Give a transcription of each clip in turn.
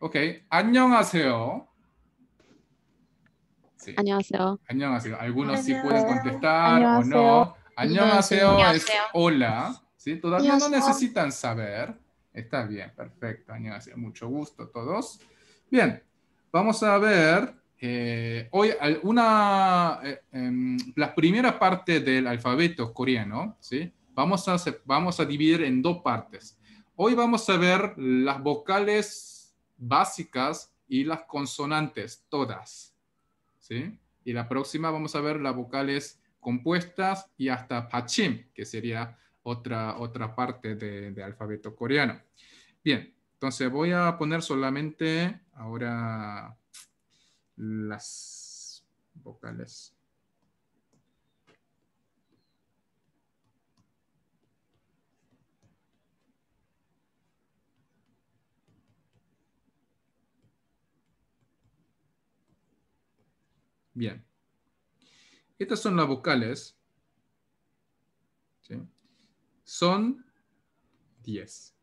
Okay, 안녕하세요. Sí. 안녕하세요. 안녕하세요. Algunos sí pueden contestar o no. 안녕하세요, es hola. Todavía no necesitan saber. Está bien, perfecto. 안녕하세요. Mucho gusto a todos. Bien, vamos a ver eh, hoy una, eh, em, la primera parte del alfabeto coreano. ¿sí? Vamos, a, vamos a dividir en dos partes. Hoy vamos a ver las vocales básicas y las consonantes, todas. ¿sí? Y la próxima vamos a ver las vocales compuestas y hasta pachim, que sería otra, otra parte de, de alfabeto coreano. Bien, entonces voy a poner solamente ahora las vocales Bien. Estas son las vocales. ¿sí? Son 10.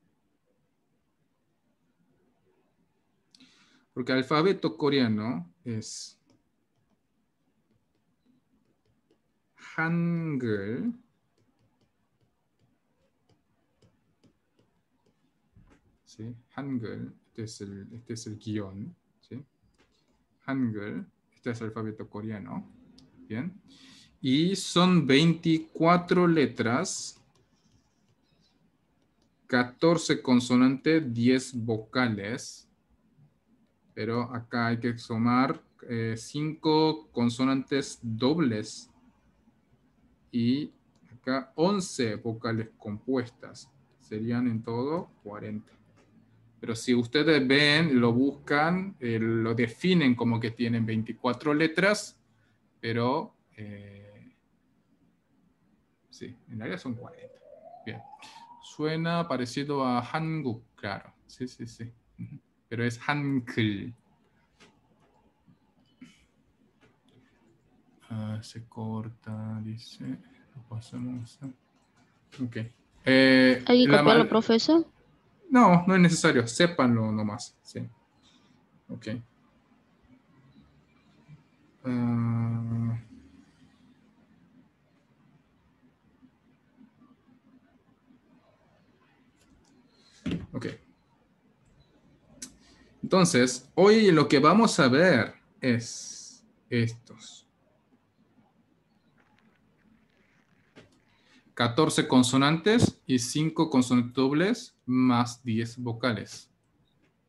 Porque el alfabeto coreano es Hangul. ¿sí? Hangul. Este es el, este es el guión. ¿sí? Hangul este es alfabeto coreano, ¿bien? Y son 24 letras, 14 consonantes, 10 vocales, pero acá hay que sumar 5 eh, consonantes dobles y acá 11 vocales compuestas. Serían en todo 40. Pero si ustedes ven, lo buscan, eh, lo definen como que tienen 24 letras, pero eh, sí, en realidad son 40. Bien. Suena parecido a Hanguk, claro. Sí, sí, sí. Pero es Hankl. Ah, se corta, dice. Lo pasamos. A... Ok. Eh, la profesora? No, no es necesario, sépanlo nomás. Sí. Okay. Ah. Ok. Entonces, hoy lo que vamos a ver es estos. 14 consonantes y 5 consonantes dobles más 10 vocales.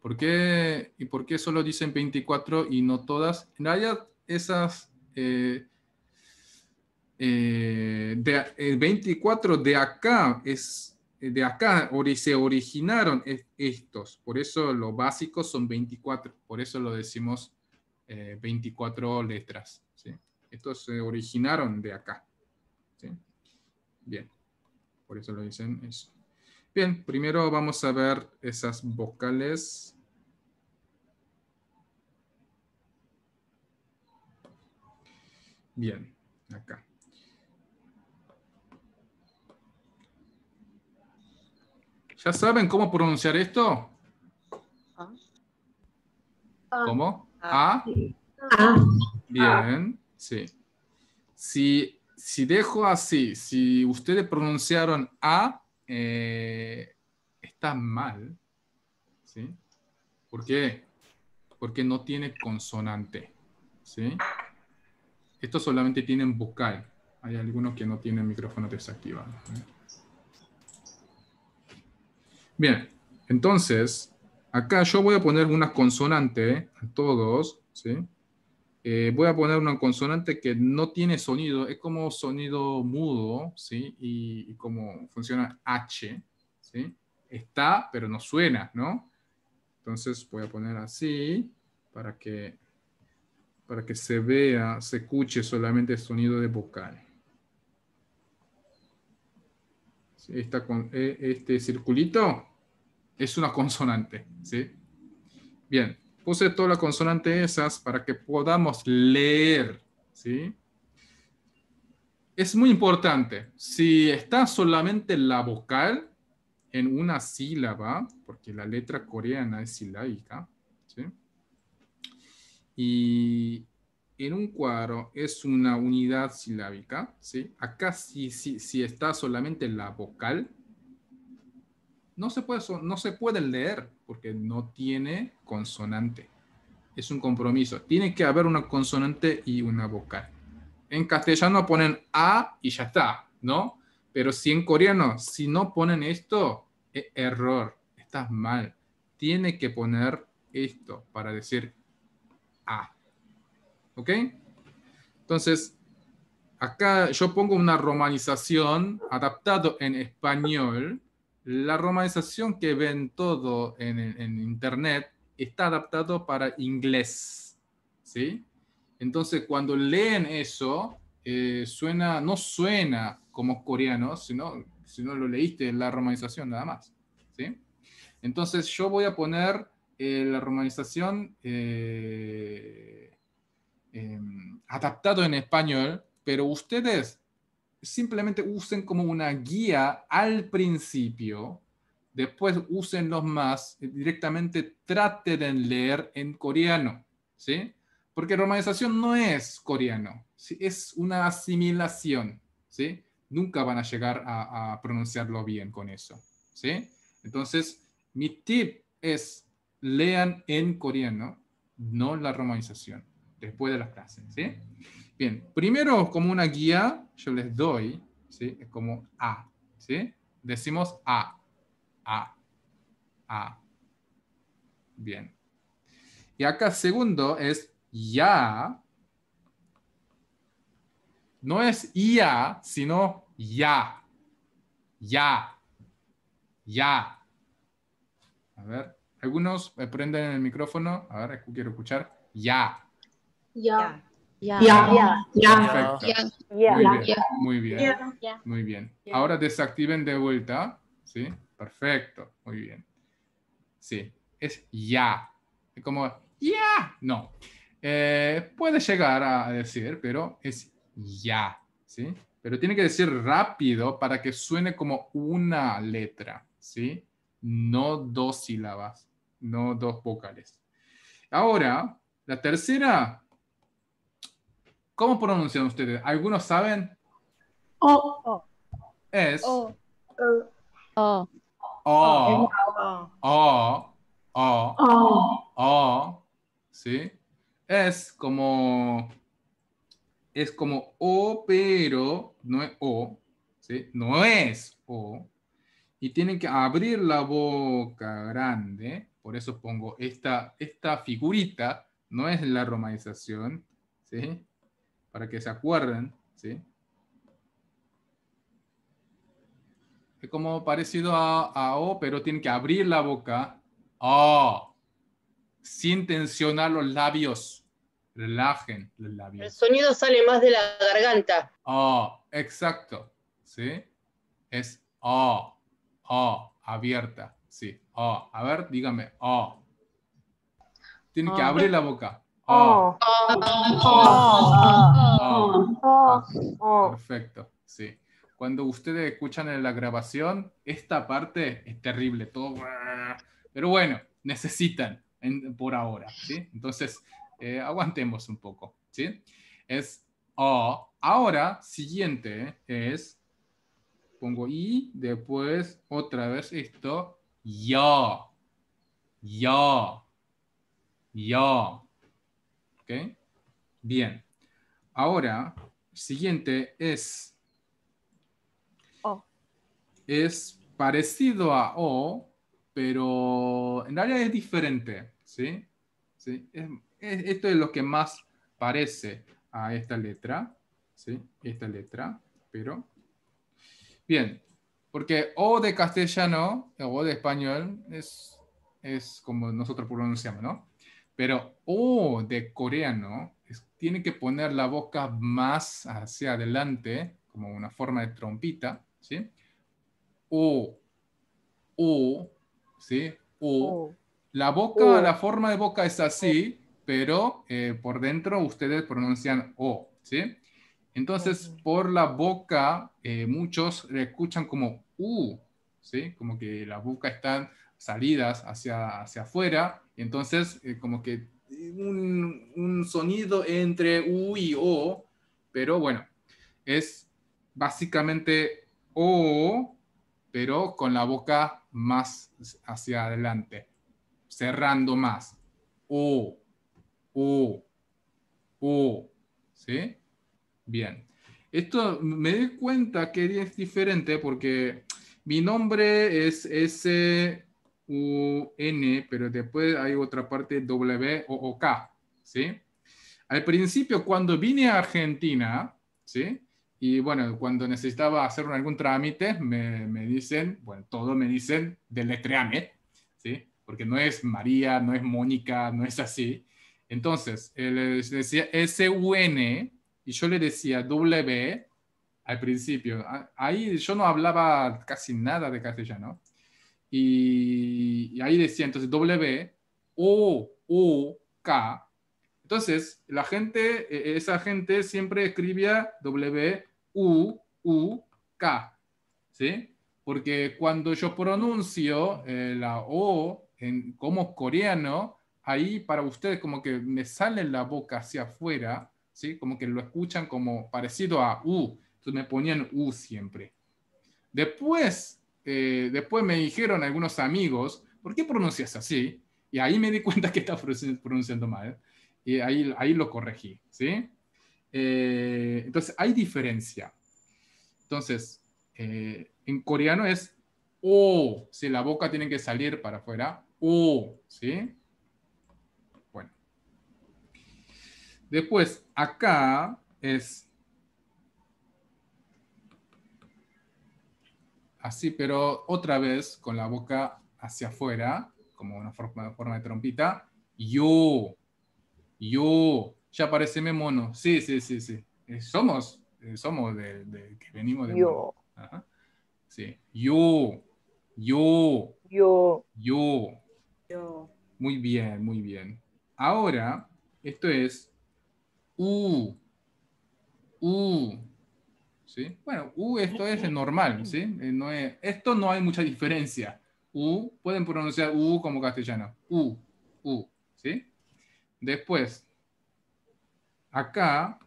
¿Por qué, ¿Y por qué solo dicen 24 y no todas? En realidad, esas eh, eh, de, 24 de acá es de acá se originaron estos. Por eso lo básico son 24. Por eso lo decimos 24 eh, letras. Estos se originaron de acá. Bien, por eso lo dicen eso. Bien, primero vamos a ver esas vocales. Bien, acá. ¿Ya saben cómo pronunciar esto? Ah. Ah. ¿Cómo? A. Ah. Bien, sí. Si si dejo así, si ustedes pronunciaron A, eh, está mal, ¿sí? ¿Por qué? Porque no tiene consonante, ¿sí? Estos solamente tienen vocal. Hay algunos que no tienen micrófono desactivado. Bien, entonces, acá yo voy a poner una consonante a todos, ¿sí? Eh, voy a poner una consonante que no tiene sonido, es como sonido mudo, ¿sí? Y, como funciona H, ¿sí? Está, pero no suena, ¿no? Entonces voy a poner así para que, para que se vea, se escuche solamente el sonido de vocal. ¿Sí? con, eh, este circulito es una consonante, ¿sí? Bien, Puse toda la consonante esas para que podamos leer, ¿sí? Es muy importante, si está solamente la vocal en una sílaba, porque la letra coreana es silábica, Y en un cuadro es una unidad silábica, ¿sí? Acá si, si, si está solamente la vocal, no se puede, no se puede leer, porque no tiene consonante. Es un compromiso. Tiene que haber una consonante y una vocal. En castellano ponen A y ya está, ¿no? Pero si en coreano, si no ponen esto, error, estás mal. Tiene que poner esto para decir A. ¿Ok? Entonces, acá yo pongo una romanización adaptado en español la romanización que ven todo en, Internet está adaptado para inglés, ¿sí? Entonces, cuando leen eso, eh, suena, no suena como coreano, sino, no lo leíste en la romanización nada más, ¿sí? Entonces, yo voy a poner eh, la romanización eh, em, adaptado en español, pero ustedes simplemente usen como una guía al principio, después usen los más, eh, directamente traten de leer en coreano, ¿sí? Porque romanización no es coreano, es una asimilación, ¿sí? Nunca van a llegar a, pronunciarlo bien con eso, ¿sí? Entonces, mi tip es lean en coreano, no la romanización, después de las clases, ¿sí? Bien, primero como una guía yo les doy, ¿sí? Es como A, ¿sí? Decimos A, A, A. Bien. Y acá segundo es ya. No es ya, sino ya. Ya. Ya. A ver, algunos prenden el micrófono. A ver, quiero escuchar. Ya. Ya. Ya. Ya. Ya. Muy bien. Muy bien. Ahora desactiven de vuelta. Sí. Perfecto. Muy bien. Sí. Es ya. Es Como ya. No. Eh, puede llegar a decir, pero es ya. Sí. Pero tiene que decir rápido para que suene como una letra. Sí. No dos sílabas. No dos vocales. Ahora, la tercera ¿Cómo pronuncian ustedes? ¿Algunos saben? O. Es. O. O. O. O. O. O. ¿Sí? Es como. Es como O, pero no es O. ¿Sí? No es O. Y tienen que abrir la boca grande. Por eso pongo esta, esta figurita. No es la romanización. ¿Sí? para que se acuerden, ¿sí? Es como parecido a, O, pero tienen que abrir la boca. O. Sin tensionar los labios. Relajen los labios. El sonido sale más de la garganta. O. Exacto. ¿Sí? Es O. O. Abierta. Sí. O. A ver, dígame. O. Tienen que ah. abrir la boca. Oh. Oh. Oh. Perfecto, sí. Cuando ustedes escuchan en la grabación, esta parte es terrible, todo. Pero bueno, necesitan por ahora, ¿sí? Entonces, eh, aguantemos un poco, ¿sí? Es o. Ahora, siguiente es, pongo i, después otra vez esto, yo, yo, yo. Bien. Ahora, siguiente es... O. Es parecido a O, pero en realidad es diferente, ¿sí? ¿Sí? esto es lo que más parece a esta letra, ¿sí? Esta letra, pero... Bien, porque O de castellano o de español es, es como nosotros pronunciamos, ¿no? Pero O oh, de coreano tiene que poner la boca más hacia adelante, como una forma de trompita, ¿sí? O, O, ¿sí? O. La boca, la forma de boca es así, pero eh, por dentro ustedes pronuncian O, ¿sí? Entonces, por la boca, muchos eh, muchos escuchan como U, ¿sí? Como que la boca están salidas hacia, hacia afuera entonces, eh, como que un, un, sonido entre U y O, pero bueno, es básicamente O, pero con la boca más hacia adelante, cerrando más. O, O, O, ¿sí? Bien. Esto me di cuenta que es diferente porque mi nombre es S N, pero después hay otra parte W o, K, ¿sí? Al principio, cuando vine a Argentina, ¿sí? Y bueno, cuando necesitaba hacer algún trámite, me, dicen, bueno, todo me dicen, deletreame, ¿sí? Porque no es María, no es Mónica, no es así. Entonces, eh, le decía S-U-N y yo le decía W al principio. Ahí yo no hablaba casi nada de castellano y, ahí decía entonces W, O, U K. Entonces, la gente, e, e, esa gente siempre escribía W, U, U, K. ¿Sí? Porque cuando yo pronuncio eh, la O en, como coreano, ahí para ustedes como que me sale la boca hacia afuera, ¿sí? Como que lo escuchan como parecido a U. Entonces me ponían U siempre. Después, eh, después me dijeron algunos amigos, ¿por qué pronuncias así? Y ahí me di cuenta que estaba pronunciando mal. Y ahí, ahí lo corregí, ¿sí? Eh, entonces, hay diferencia. Entonces, eh, en coreano es o, oh", si la boca tiene que salir para afuera, o, oh", ¿sí? Bueno. Después, acá es así, pero otra vez con la boca hacia afuera, como una forma, de trompita. Yo, yo, ya parece mono. Sí, sí, sí, sí. Eh, somos, eh, somos de, que venimos de. Yo. Sí. Yo, yo, yo, yo. Yo. Muy bien, muy bien. Ahora, esto es U. U. Bueno, U esto es normal, ¿sí? Eh, no esto no hay mucha diferencia. U, pueden pronunciar U como castellano. U, U, ¿sí? Después, acá,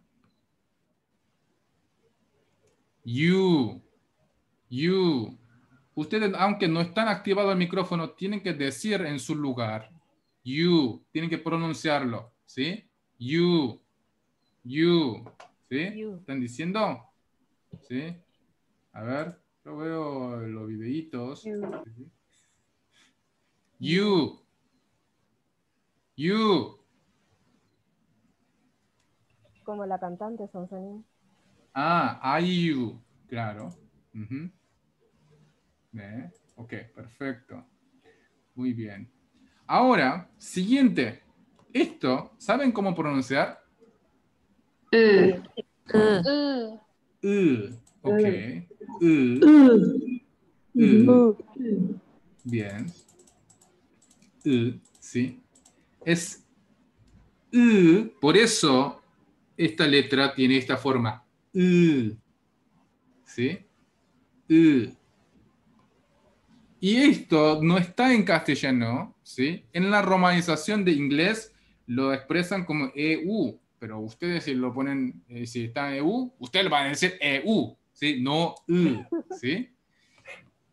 U, U. Ustedes, aunque no están activados el micrófono, tienen que decir en su lugar, U. tienen que pronunciarlo, ¿sí? U, U, ¿sí? ¿Están diciendo? ¿Sí? A ver, yo veo los videitos. You. You. Como la cantante Sonsonín. Ah, I you. Claro. Ok, perfecto. Muy bien. Ahora, siguiente. Esto, ¿saben cómo pronunciar? U. Ok. Bien. sí. Es por eso esta letra tiene esta forma. ¿Sí? Y esto no está en castellano, ¿sí? En la romanización de inglés lo expresan como EU, pero ustedes si lo ponen, eh, si está EU, e ustedes van a decir EU, ¿sí? No U, ¿sí?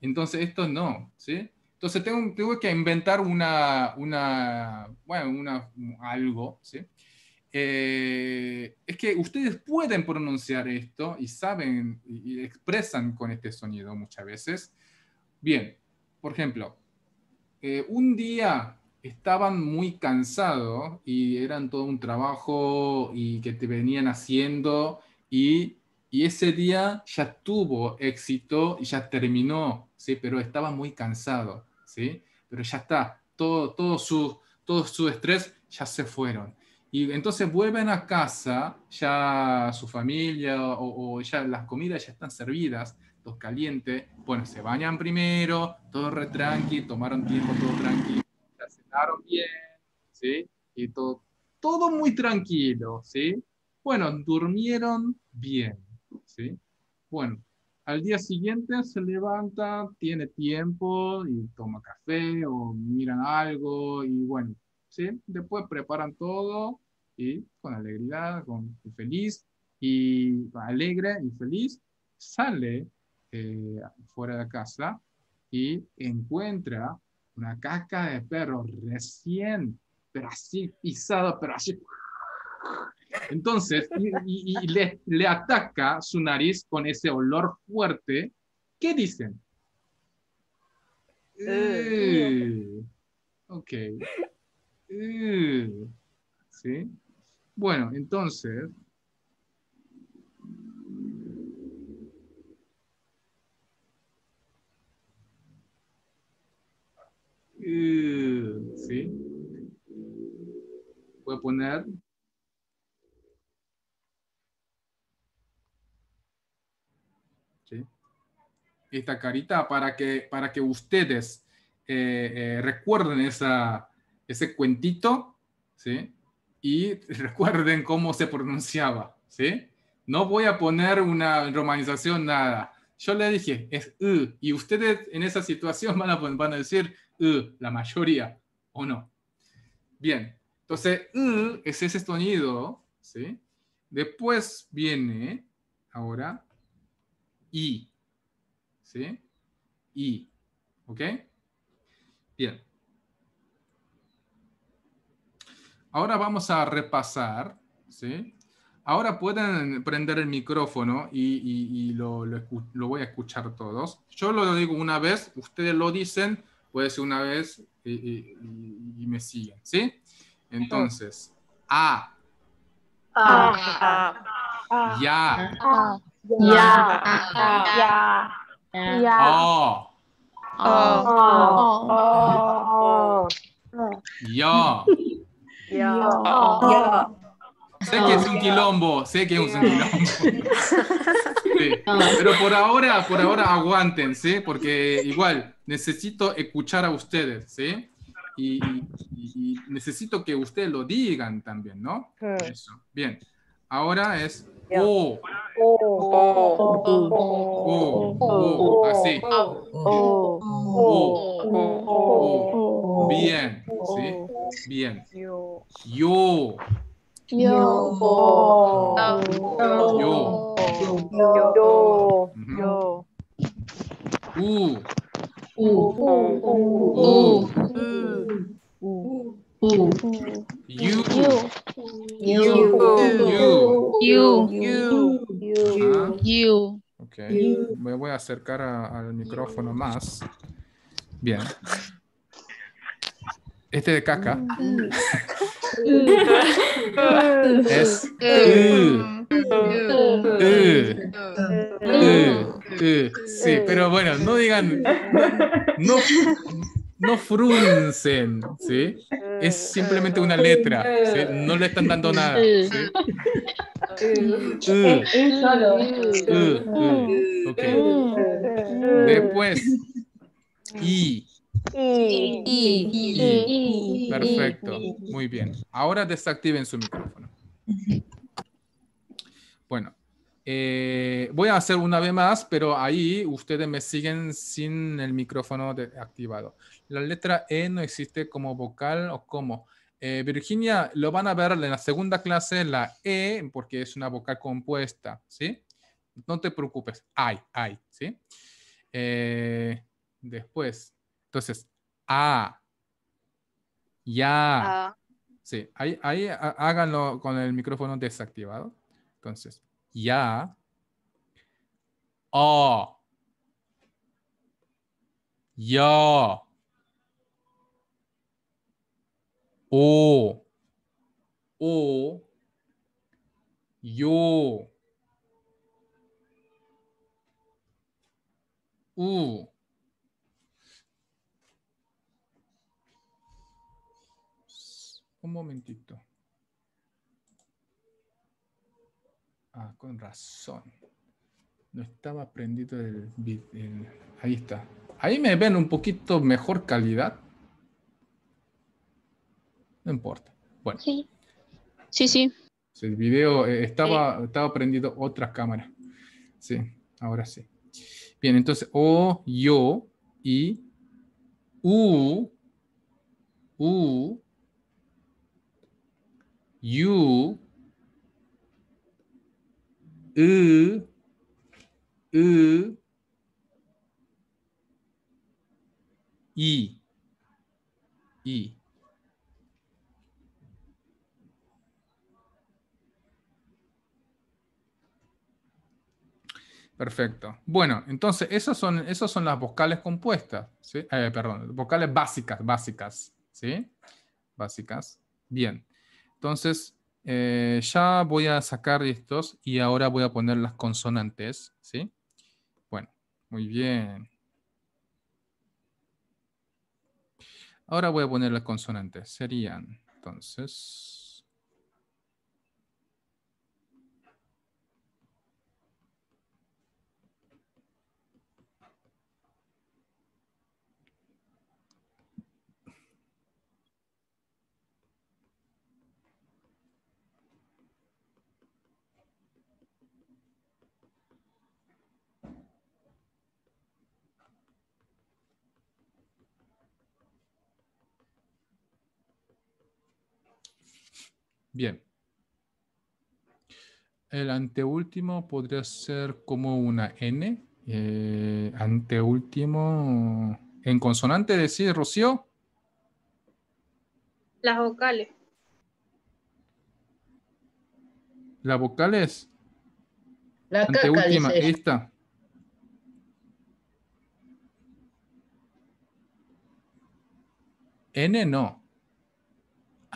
Entonces, esto no, ¿sí? Entonces, tengo, tengo que inventar una, una, bueno, una, algo, ¿sí? Eh, es que ustedes pueden pronunciar esto y saben y, expresan con este sonido muchas veces. Bien, por ejemplo, eh, un día estaban muy cansados y eran todo un trabajo y que te venían haciendo y, y ese día ya tuvo éxito y ya terminó, ¿sí? pero estaba muy cansado, ¿sí? pero ya está, todo, todo, su, todo su estrés ya se fueron. Y entonces vuelven a casa, ya su familia o, ya las comidas ya están servidas, los calientes, Bueno, se bañan primero, todo re tranqui, tomaron tiempo, todo tranquilo bien, ¿sí? Y todo, todo muy tranquilo, ¿sí? Bueno, durmieron bien, ¿sí? Bueno, al día siguiente se levanta, tiene tiempo y toma café o miran algo y bueno, ¿sí? Después preparan todo y con alegría, con feliz y alegre y feliz sale eh, fuera de casa y encuentra una caca de perro recién, pero así pisada, pero así. Entonces, y, le, ataca su nariz con ese olor fuerte. ¿Qué dicen? Eh. Eh, ok. Eh, ¿Sí? Bueno, entonces, Eh, ¿sí? Voy a poner esta carita para que, para que ustedes eh, eh, recuerden esa, ese cuentito, ¿sí? Y recuerden cómo se pronunciaba, ¿sí? No voy a poner una romanización, nada yo le dije, es y ustedes en esa situación van a, decir la mayoría, ¿o no? Bien, entonces es ese sonido, ¿sí? Después viene, ahora, i, ¿sí? I, ¿ok? Bien. Ahora vamos a repasar, ¿sí? Ahora pueden prender el micrófono y, lo, voy a escuchar todos. Yo lo digo una vez, ustedes lo dicen, puede ser una vez y, me siguen, ¿sí? Entonces, A. Ah. Ya. Ah. Ya. Ya. Ya. Oh. Oh. Oh. Ya. Ya. Yo. Sé que es un quilombo, sé que es un quilombo. Pero por ahora, por ahora porque igual necesito escuchar a ustedes, ¿sí? Y, necesito que ustedes lo digan también, ¿no? Eso. Bien. Ahora es o. O. O. Así. O. Bien. ¿sí? Bien. Yo. Me voy a acercar al micrófono más. Bien. Este de caca. Es. Sí, pero bueno, no digan. No, no fruncen, Es simplemente una letra, No le están dando nada. Después, y Perfecto, muy bien. Ahora desactiven su micrófono. Bueno, eh, voy a hacer una vez más, pero ahí ustedes me siguen sin el micrófono de, activado. La letra E no existe como vocal o como. Eh, Virginia, lo van a ver en la segunda clase, la E, porque es una vocal compuesta, ¿sí? No te preocupes, hay, hay, ¿sí? Eh, después, entonces, a, ya. Sí, ahí, ahí háganlo con el micrófono desactivado. Entonces, ya. O. Yo. O. Yo. U. Un momentito. Ah, con razón. No estaba prendido el, Ahí está. Ahí me ven un poquito mejor calidad. No importa. Bueno. Sí. Sí, sí. El video eh, estaba, estaba prendido otra cámara. Sí, ahora sí. Bien, entonces O, yo, y U, U, you, i, i. Perfecto. Bueno, entonces esas son, esas son las vocales compuestas, eh, perdón, vocales básicas, básicas, ¿sí? Básicas. Bien. Entonces, eh, ya voy a sacar estos y ahora voy a poner las consonantes, ¿sí? Bueno, muy bien. Ahora voy a poner las consonantes. Serían, entonces... Bien. El anteúltimo podría ser como una N. Eh, anteúltimo. ¿En consonante decir, Rocío? Las vocales. ¿Las vocales? La anteúltima, esta. N no.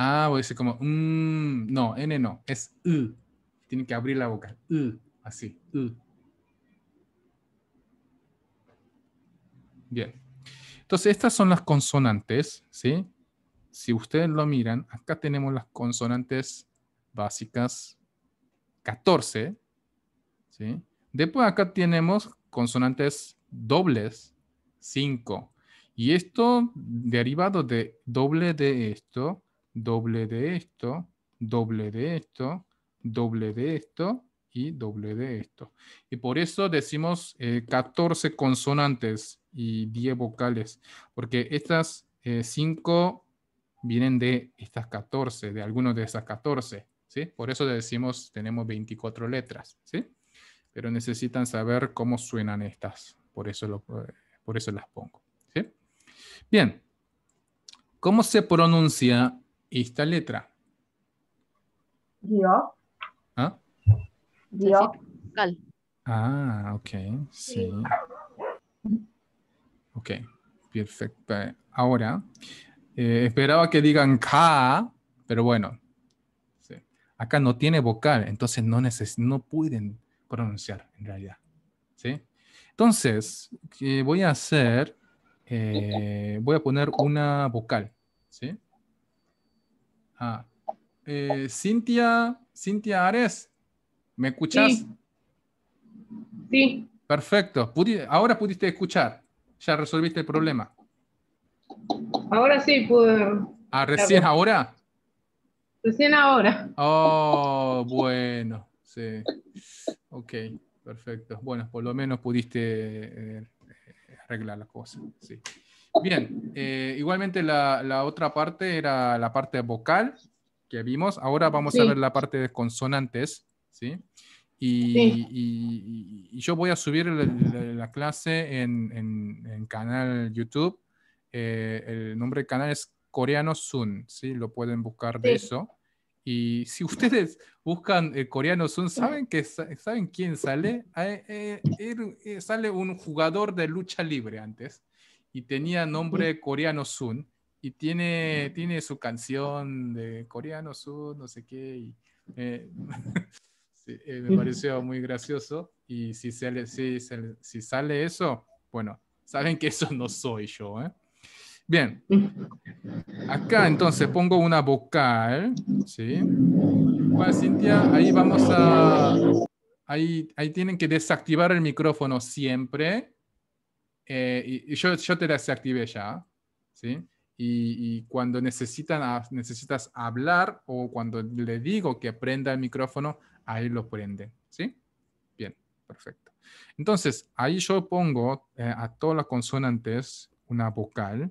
Ah, voy a decir como, mm, no, N no, es U. Tiene que abrir la boca, U, así, U. Bien. Entonces, estas son las consonantes, ¿sí? Si ustedes lo miran, acá tenemos las consonantes básicas 14, ¿sí? Después acá tenemos consonantes dobles 5. Y esto derivado de doble de esto doble de esto, doble de esto, doble de esto y doble de esto. Y por eso decimos 14 eh, consonantes y 10 vocales, porque estas 5 eh, vienen de estas 14, de algunos de esas 14, ¿sí? Por eso decimos tenemos 24 letras, ¿sí? Pero necesitan saber cómo suenan estas, por eso, por eso las pongo, Bien, ¿cómo se pronuncia esta letra? Yo. ¿Ah? Yo. Ah, ok, sí. Ok, perfecto. Ahora, eh, esperaba que digan K, pero bueno, acá no tiene vocal, entonces no, no pueden pronunciar en realidad. ¿sí? Entonces, ¿qué eh, voy a hacer? Eh, voy a poner una vocal, ¿sí? Ah. Cintia, Cintia Ares, ¿me escuchas? Sí. Perfecto. ahora pudiste escuchar. Ya resolviste el problema. Ahora sí pude. Ah, recién ahora. Recién ahora. Oh, bueno. Sí. Ok, perfecto. Bueno, por lo menos pudiste eh, arreglar la cosa, Sí. Bien, eh, igualmente la, la, otra parte era la parte vocal que vimos. Ahora vamos a ver la parte de consonantes, ¿sí? Y, y, yo voy a subir la, clase en, en, canal YouTube. Eh, el nombre del canal es Coreano Sun, ¿sí? Lo pueden buscar de eso. Y si ustedes buscan el eh, coreano Sun, ¿saben, que, ¿saben quién sale? Ah, sale un jugador de lucha libre antes y tenía nombre coreano Sun y tiene, tiene su canción de coreano Sun, no sé qué. Y, eh, eh, me pareció muy gracioso y si sale, si, sale, si sale eso, bueno, saben que eso no soy yo. ¿eh? Bien, acá entonces pongo una vocal, ¿sí? Bueno, Cintia, ahí vamos a... Ahí, ahí tienen que desactivar el micrófono siempre eh, y, yo, yo, te desactive activé ya, ¿sí? Y, cuando necesitan, necesitas hablar o cuando le digo que prenda el micrófono, ahí lo prende ¿sí? Bien, perfecto. Entonces, ahí yo pongo eh, a todas las consonantes una vocal,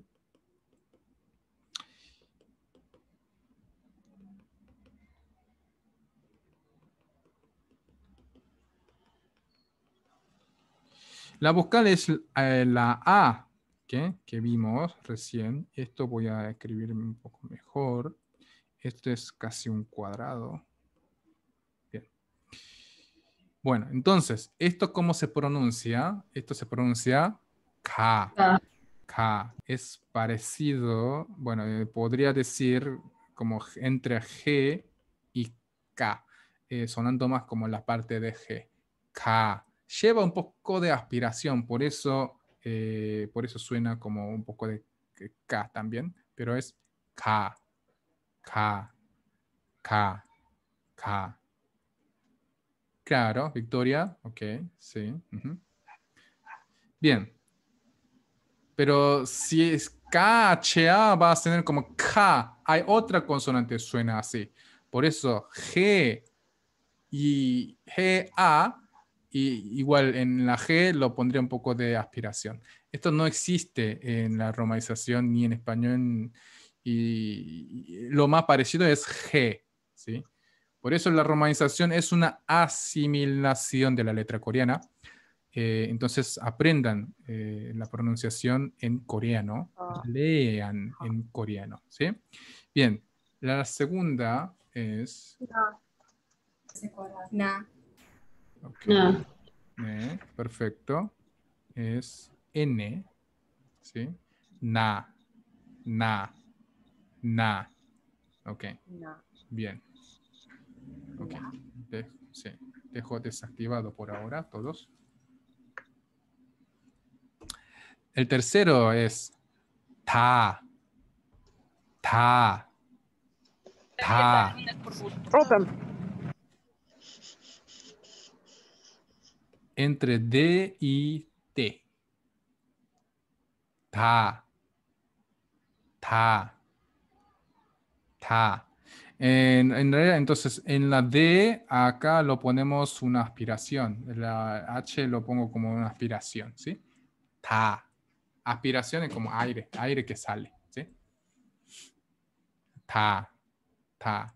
La vocal es la eh, A que vimos recién. Esto voy a escribirme un poco mejor. Esto es casi un cuadrado. Bien. Bueno, entonces, ¿esto cómo se pronuncia? Esto se pronuncia K. K. Es parecido, bueno, eh, podría decir como entre G y K, eh, sonando más como la parte de G. K lleva un poco de aspiración, por eso, eh, por eso suena como un poco de K también, pero es K, K, K, K. Claro, Victoria, ok, sí. Bien. Pero si es K, vas a tener como K. Hay otra consonante que suena así. Por eso G y A y igual en la G lo pondría un poco de aspiración. Esto no existe en la romanización ni en español. y lo más parecido es G. ¿sí? Por eso la romanización es una asimilación de la letra coreana. Eh, entonces aprendan eh, la pronunciación en coreano, ah. lean en coreano. ¿sí? Bien, la segunda es... Ah. Eh, perfecto. Es N. ¿Sí? Na. Na. Na. Ok. Bien. Ok. Dejo desactivado por ahora todos. El tercero es ta. Ta. Ta. entre D y T. Ta. Ta. Ta. En, entonces, en la D, acá lo ponemos una aspiración. La H lo pongo como una aspiración, ¿sí? Ta. Aspiración es como aire, aire que sale, ¿sí? Ta. Ta.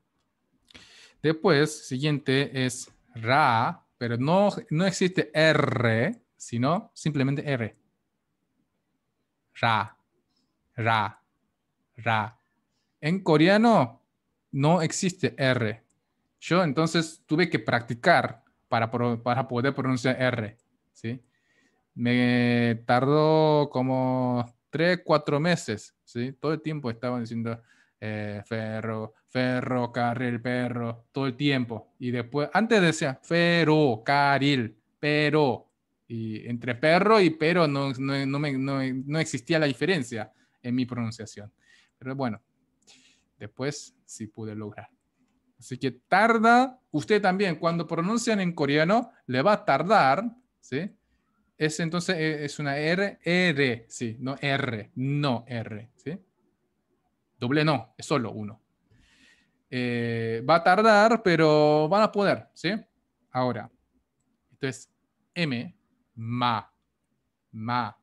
Después, siguiente es Ra pero no, no existe R, sino simplemente R. Ra, ra, ra. En coreano no existe R. Yo entonces tuve que practicar para, poder pronunciar R. ¿sí? Me tardó como 3, 4 meses. ¿sí? Todo el tiempo estaba diciendo eh, ferro, carril perro, todo el tiempo. Y después, antes decía carril, pero. Y entre perro y pero no, no, no, no, existía la diferencia en mi pronunciación. Pero bueno, después sí pude lograr. Así que tarda, usted también, cuando pronuncian en coreano, le va a tardar, ¿sí? Es entonces, eh, es una R, R, sí, no R, no R, ¿sí? Doble no, es solo uno. Eh, va a tardar, pero van a poder, ¿sí? Ahora, esto es M, ma, ma,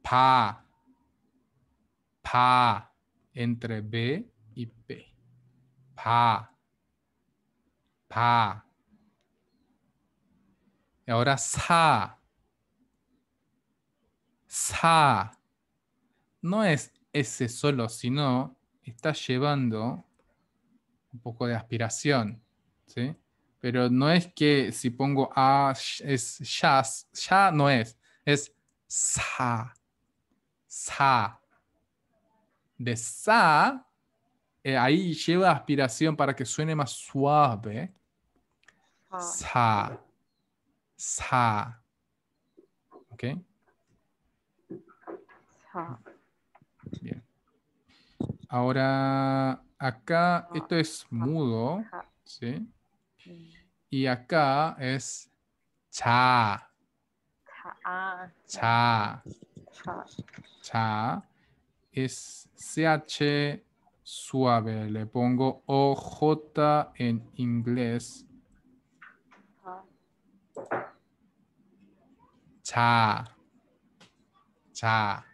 pa, pa, entre B y P, pa, pa. Y ahora sa, sa, no es ese solo, sino está llevando un poco de aspiración, ¿sí? Pero no es que si pongo A es ya, ya no es, es sa, sa. De sa, eh, ahí lleva aspiración para que suene más suave. Ah. Sa, sa. ¿Ok? Sa. Bien. Ahora, acá esto es mudo, ¿sí? Mm. Y acá es cha. Cha. Ah, cha. Es CH suave. Le pongo OJ en inglés. Cha. Cha.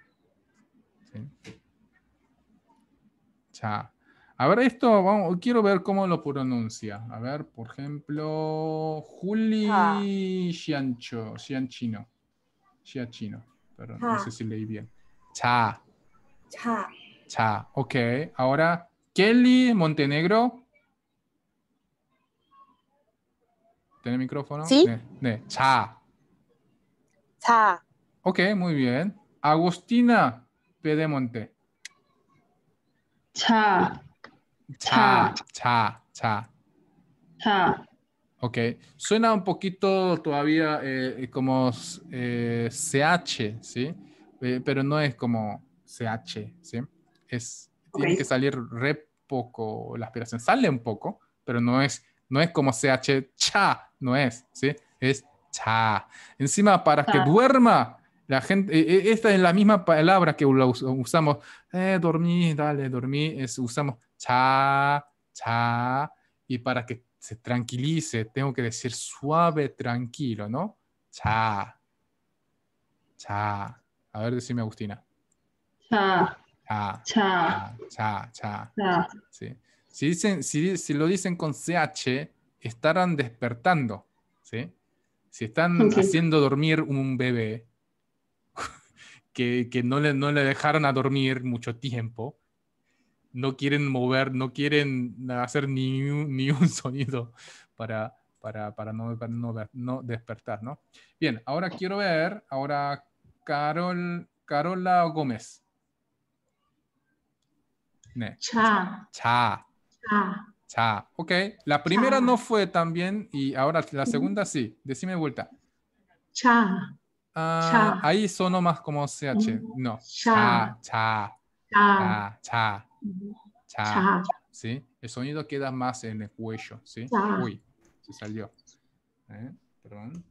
Cha. A ver, esto vamos, quiero ver cómo lo pronuncia. A ver, por ejemplo, Juli Xiancho, Xianchino. no sé si leí bien. Cha. Cha. Cha, ok. Ahora, Kelly Montenegro. ¿Tiene micrófono? Sí. Cha. Cha. Ok, muy bien. Agustina Piedemonte. Cha. Cha. Cha. Cha. Cha. Ok, suena un poquito todavía eh, como CH, eh, ¿sí? Eh, pero no es como CH, ¿sí? Es, Tiene que salir re poco la aspiración. Sale un poco, pero no es, no es como CH, cha, no es, ¿sí? Es cha. Encima, para que duerma, la gente, e, e, esta es la misma palabra que usamos, eh, dormí, dale, dormí, usamos cha, cha, y para que se tranquilice, tengo que decir suave, tranquilo, ¿no? Cha, cha. A ver, decime Agustina. Cha. Cha. Cha. Cha. cha. Si, si, lo dicen con CH, estarán despertando, Si están haciendo dormir un bebé, que, no, le, no le dejaron a dormir mucho tiempo, no quieren mover, no quieren hacer ni un, sonido para, para, para, no, no, despertar, ¿no? Bien, ahora quiero ver, ahora Carol, Carola Gómez. Cha. Cha. Cha. Ok, la primera no fue tan bien y ahora la segunda sí. Decime vuelta. Cha. Ah, ahí sonó más como CH. Mm, no. Cha, cha. Cha, cha. Cha. ¿Sí? El sonido queda más en el cuello. ¿Sí? Uy, se salió. Eh, perdón.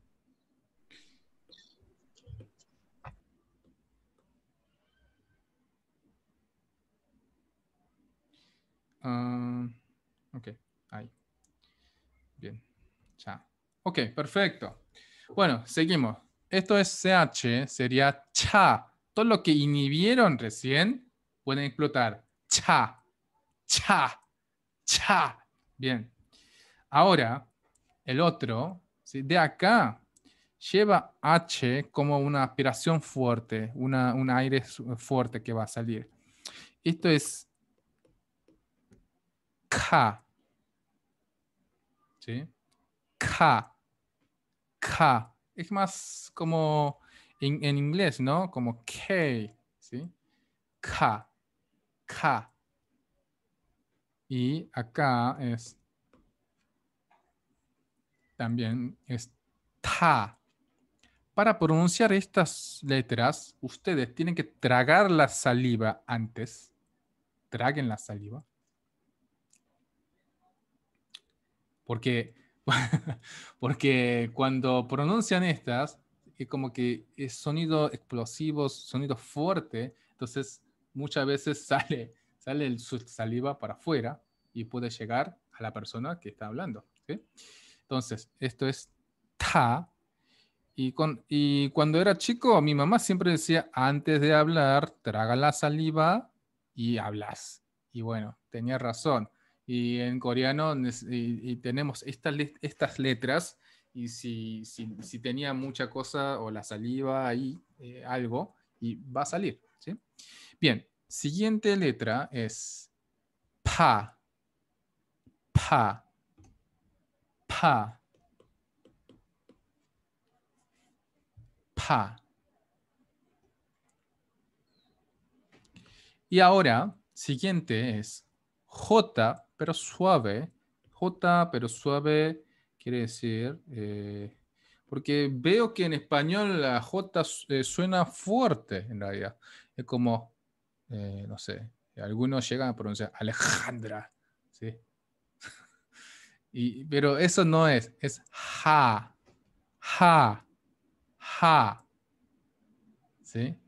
Ah, ok, ahí. Bien. Cha. Ok, perfecto. Bueno, seguimos esto es CH, sería cha. Todo lo que inhibieron recién pueden explotar. Cha, cha, cha. Bien. Ahora, el otro, de acá, lleva H como una aspiración fuerte, una, un aire fuerte que va a salir. Esto es K. ¿Sí? K. K es más como en, inglés, ¿no? Como K, ¿sí? K, K. Y acá es también es ta. Para pronunciar estas letras, ustedes tienen que tragar la saliva antes. Traguen la saliva. Porque porque cuando pronuncian estas, es como que es sonido explosivo, sonido fuerte, entonces muchas veces sale, sale el saliva para afuera y puede llegar a la persona que está hablando. Entonces, esto es ta. Y, con, y cuando era chico, mi mamá siempre decía, antes de hablar, traga la saliva y hablas. Y bueno, tenía razón y en coreano tenemos estas, estas letras y si, tenía mucha cosa o la saliva ahí, eh, algo, y va a salir. Bien, siguiente letra es pa, pa, pa, pa. Y ahora, siguiente es J, pero suave. J, pero suave, quiere decir, eh, porque veo que en español la J eh, suena fuerte en realidad. Es como, eh, no sé, algunos llegan a pronunciar Alejandra, ¿sí? y, pero eso no es, es ja, ja, ja, ¿sí?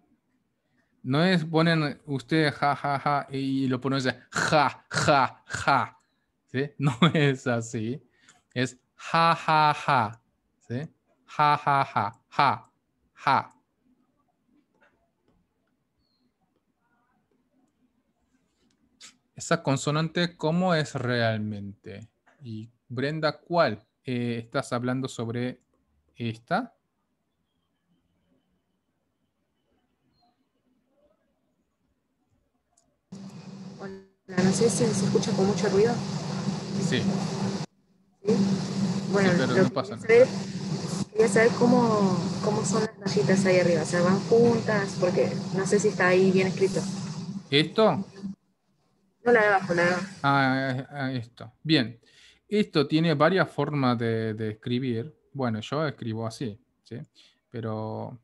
No es ponen usted ja, ja, ja y lo ponen ja, ja, ja. No es así. Es ja, ja, ja. ¿sí? Ja, ja, ja, ja, ja. Esa consonante, ¿cómo es realmente? Y Brenda, ¿cuál? Eh, ¿Estás hablando sobre esta? No sé si se escucha con mucho ruido. Sí. Bueno, quería, saber, cómo, son las rayitas ahí arriba. O sea, van juntas, porque no sé si está ahí bien escrito. ¿Esto? No la de abajo, la de Ah, eh, eh, esto. Bien. Esto tiene varias formas de, de escribir. Bueno, yo escribo así, ¿sí? Pero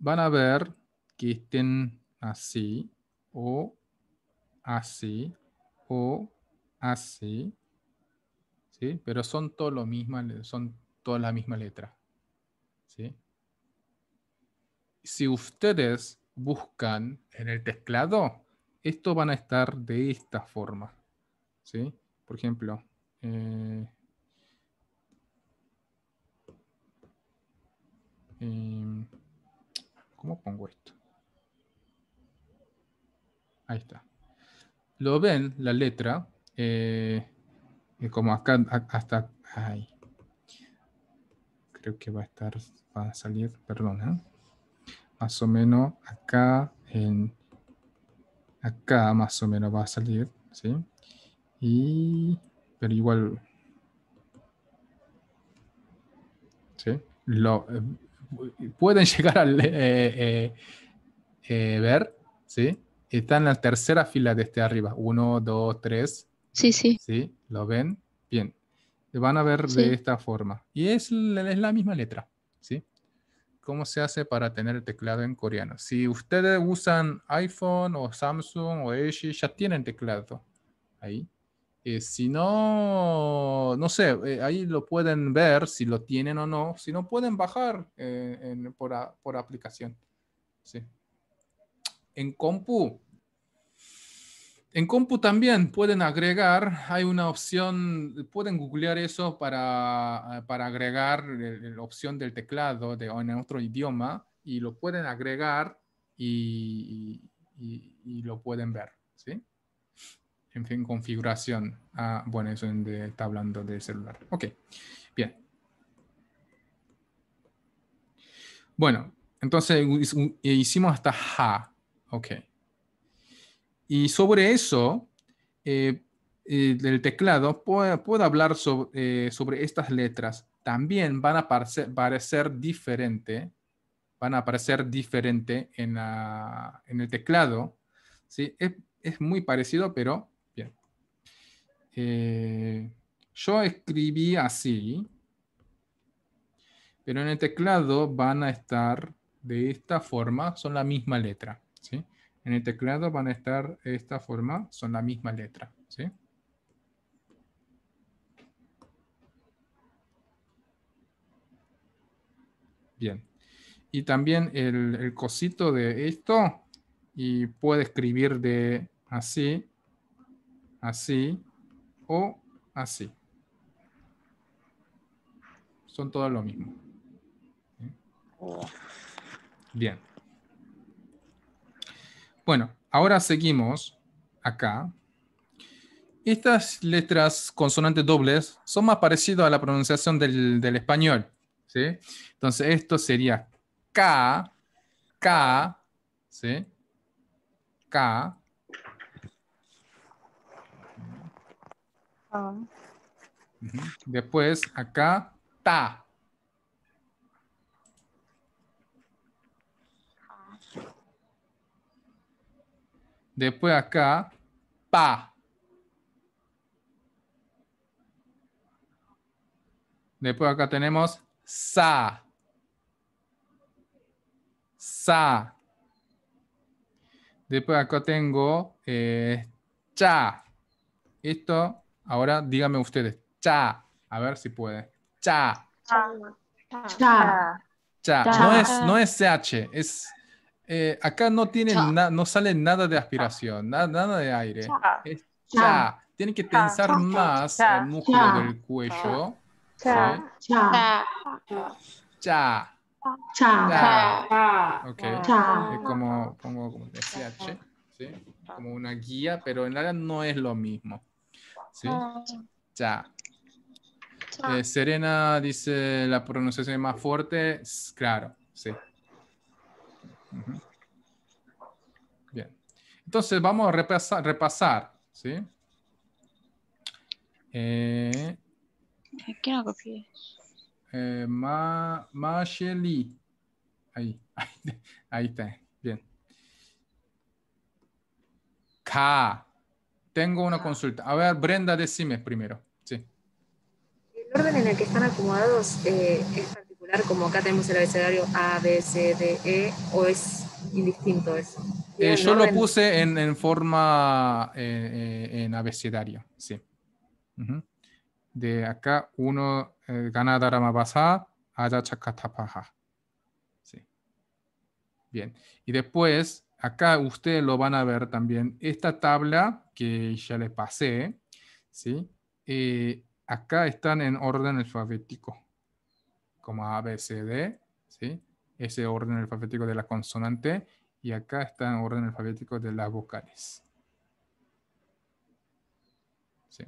van a ver que estén así o así o así. ¿Sí? Pero son todo lo mismo, son todas la misma letra. ¿Sí? Si ustedes buscan en el teclado, esto van a estar de esta forma. ¿Sí? Por ejemplo, eh, em, ¿cómo pongo esto? Ahí está lo ven, la letra, eh, como acá, hasta... creo que va a estar, va a salir, perdona. ¿eh? Más o menos acá, en, acá más o menos va a salir, ¿sí? Y, pero igual, ¿sí? Lo, eh, pueden llegar a ver, ¿sí? Está en la tercera fila de este arriba. Uno, dos, tres. Sí, sí. ¿Sí? ¿Lo ven? Bien. Van a ver de esta forma. Y es, la misma letra. ¿Sí? ¿Cómo se hace para tener el teclado en coreano? Si ustedes usan iPhone o Samsung o Edge, ya tienen teclado ahí. Eh, si no, no sé, eh, ahí lo pueden ver si lo tienen o no. Si no, pueden bajar eh, por aplicación. Sí en compu. En compu también pueden agregar, hay una opción, pueden googlear eso para, agregar la opción del teclado de, en otro idioma y lo pueden agregar y, lo pueden ver, ¿sí? En fin, configuración. Ah, bueno, eso está hablando del celular. Ok, bien. Bueno, entonces hicimos hasta ja. Ok. Y sobre eso, eh, eh, el teclado, puedo, hablar eh, sobre, estas letras. También van a parecer, diferentes diferente, van a aparecer diferente en, el teclado. ¿sí? Es, es, muy parecido, pero bien. yo escribí así, pero en el teclado van a estar de esta forma, son la misma letra en el teclado van a estar esta forma, son la misma letra. Bien. Y también el, cosito de esto, y puede escribir de así, así o así. Son todos lo mismo. Oh. Bien. Bueno, ahora seguimos acá. Estas letras consonantes dobles son más parecidas a la pronunciación del, español. ¿sí? Entonces, esto sería K, K, ¿sí? K. Ah. Después, acá, ta, Después acá, pa. Después acá tenemos sa. Sa. Después acá tengo eh, cha. Esto, ahora díganme ustedes. Cha. A ver si puede. Cha. Cha. Cha. No, es, no es CH, es eh, acá no tiene no sale nada de aspiración, nada, de aire. tiene que tensar más el músculo del cuello. Cha. Cha. Cha. Okay. Es eh, como, una guía, pero en realidad no es lo mismo. Cha. Eh, Serena dice la pronunciación más fuerte, claro, sí. Bien. Entonces vamos a repasar. repasar ¿sí? Eh, eh Ma, Ma Ahí, ahí, está. Bien. K. Tengo una ah. consulta. A ver, Brenda, decime primero. Sí. El orden en el que están acomodados eh, como acá tenemos el abecedario A, B, C, D, E, o es indistinto eso? Eh, yo lo puse en, forma eh, eh, en abecedario, sí. De acá, uno, Ganadaramapasa, Ayachakatapaja. Sí. Bien. Y después, acá ustedes lo van a ver también. Esta tabla que ya les pasé, ¿sí? acá están en orden alfabético como A, B, C, D, ¿sí? Ese orden alfabético de la consonante y acá está el orden alfabético de las vocales. Sí.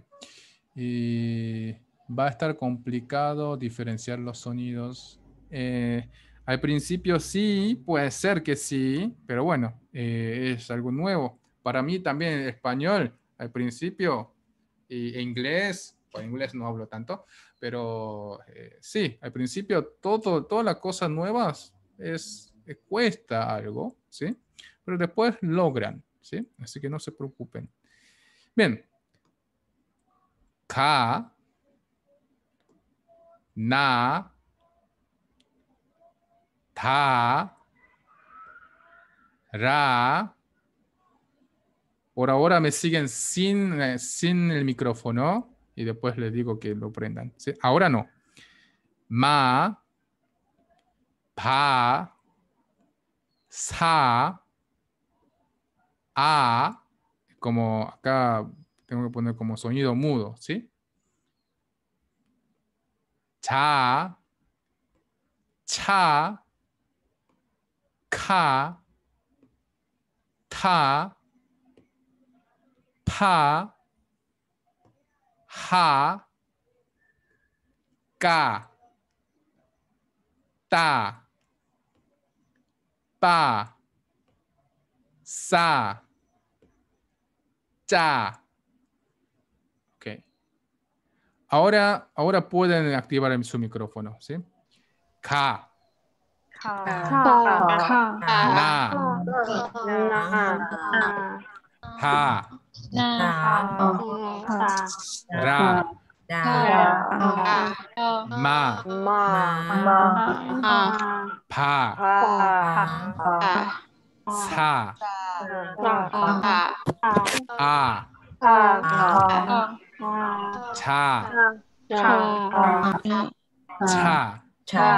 Y va a estar complicado diferenciar los sonidos. Eh, al principio sí, puede ser que sí, pero bueno, eh, es algo nuevo. Para mí también el español, al principio, y e inglés, o inglés no hablo tanto, pero eh, sí, al principio todo, todas las cosas nuevas es, eh, cuesta algo, ¿sí? Pero después logran, ¿sí? Así que no se preocupen. Bien. Ka. Na. Ta. Ra. Por ahora me siguen sin, eh, sin el micrófono y después les digo que lo prendan. Ahora no. Ma, pa, sa, a, como acá tengo que poner como sonido mudo, ¿sí? Cha, cha, ka, ta, pa, ha, ka, ta, pa, sa, ja. Okay. Ahora, ahora pueden activar su micrófono, ¿sí? Ka. นาค่ะตาราดามามามาพาซาอาชาชาชาชา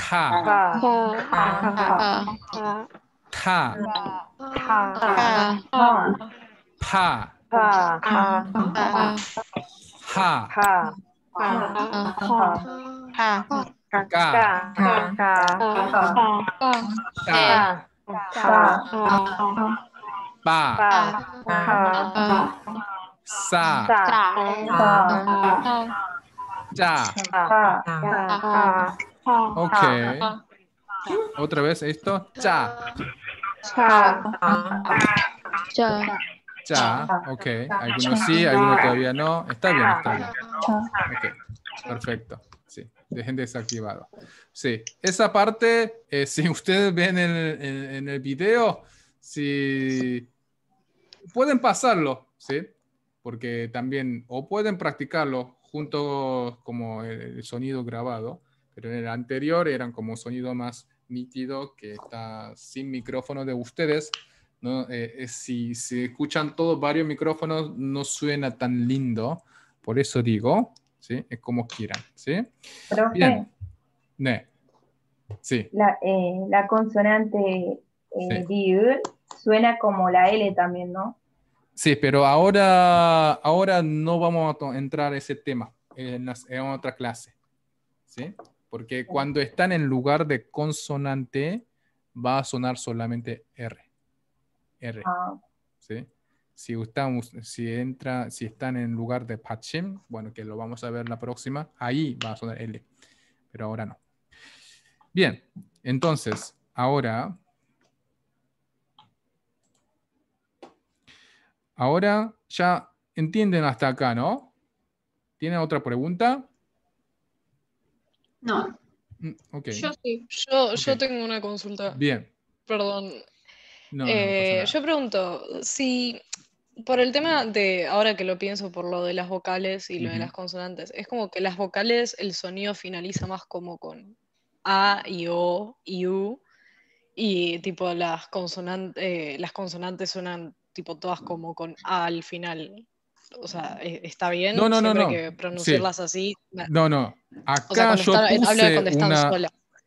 ค่าค่าค่า pa pa pa pa ha ha ja okay otra vez esto ja ya, Ok. Algunos sí, algunos todavía no. Está bien, está bien. Perfecto. Sí. Dejen desactivado. Sí. Esa parte, eh, si ustedes ven en, el video, si pueden pasarlo, ¿sí? Porque también, o pueden practicarlo junto como el sonido grabado, pero en el anterior eran como sonido más que está sin micrófono de ustedes. Eh, eh, si, se escuchan todos varios micrófonos, no suena tan lindo. Por eso digo, ¿sí? Es como quieran, ¿sí? Eh, la, consonante suena como la L también, ¿no? Sí, pero ahora, ahora no vamos a entrar a ese tema en, en otra clase. ¿Sí? porque cuando están en lugar de consonante, va a sonar solamente R. R. Ah. ¿sí? Si, si, entra, si están en lugar de patching bueno, que lo vamos a ver la próxima, ahí va a sonar L, pero ahora no. Bien, entonces, ahora... Ahora ya entienden hasta acá, ¿no? ¿Tienen otra pregunta? No. Mm, okay. Yo sí. Yo, tengo una consulta. Bien. Perdón. Eh, yo pregunto, si por el tema de, ahora que lo pienso por lo de las vocales y lo de las consonantes, es como que las vocales el sonido finaliza más como con A y O y U y tipo las, consonantes eh, las consonantes suenan tipo todas como con A al final o sea, eh, está bien no, no, que pronunciarlas así. No, no. Acá yo puse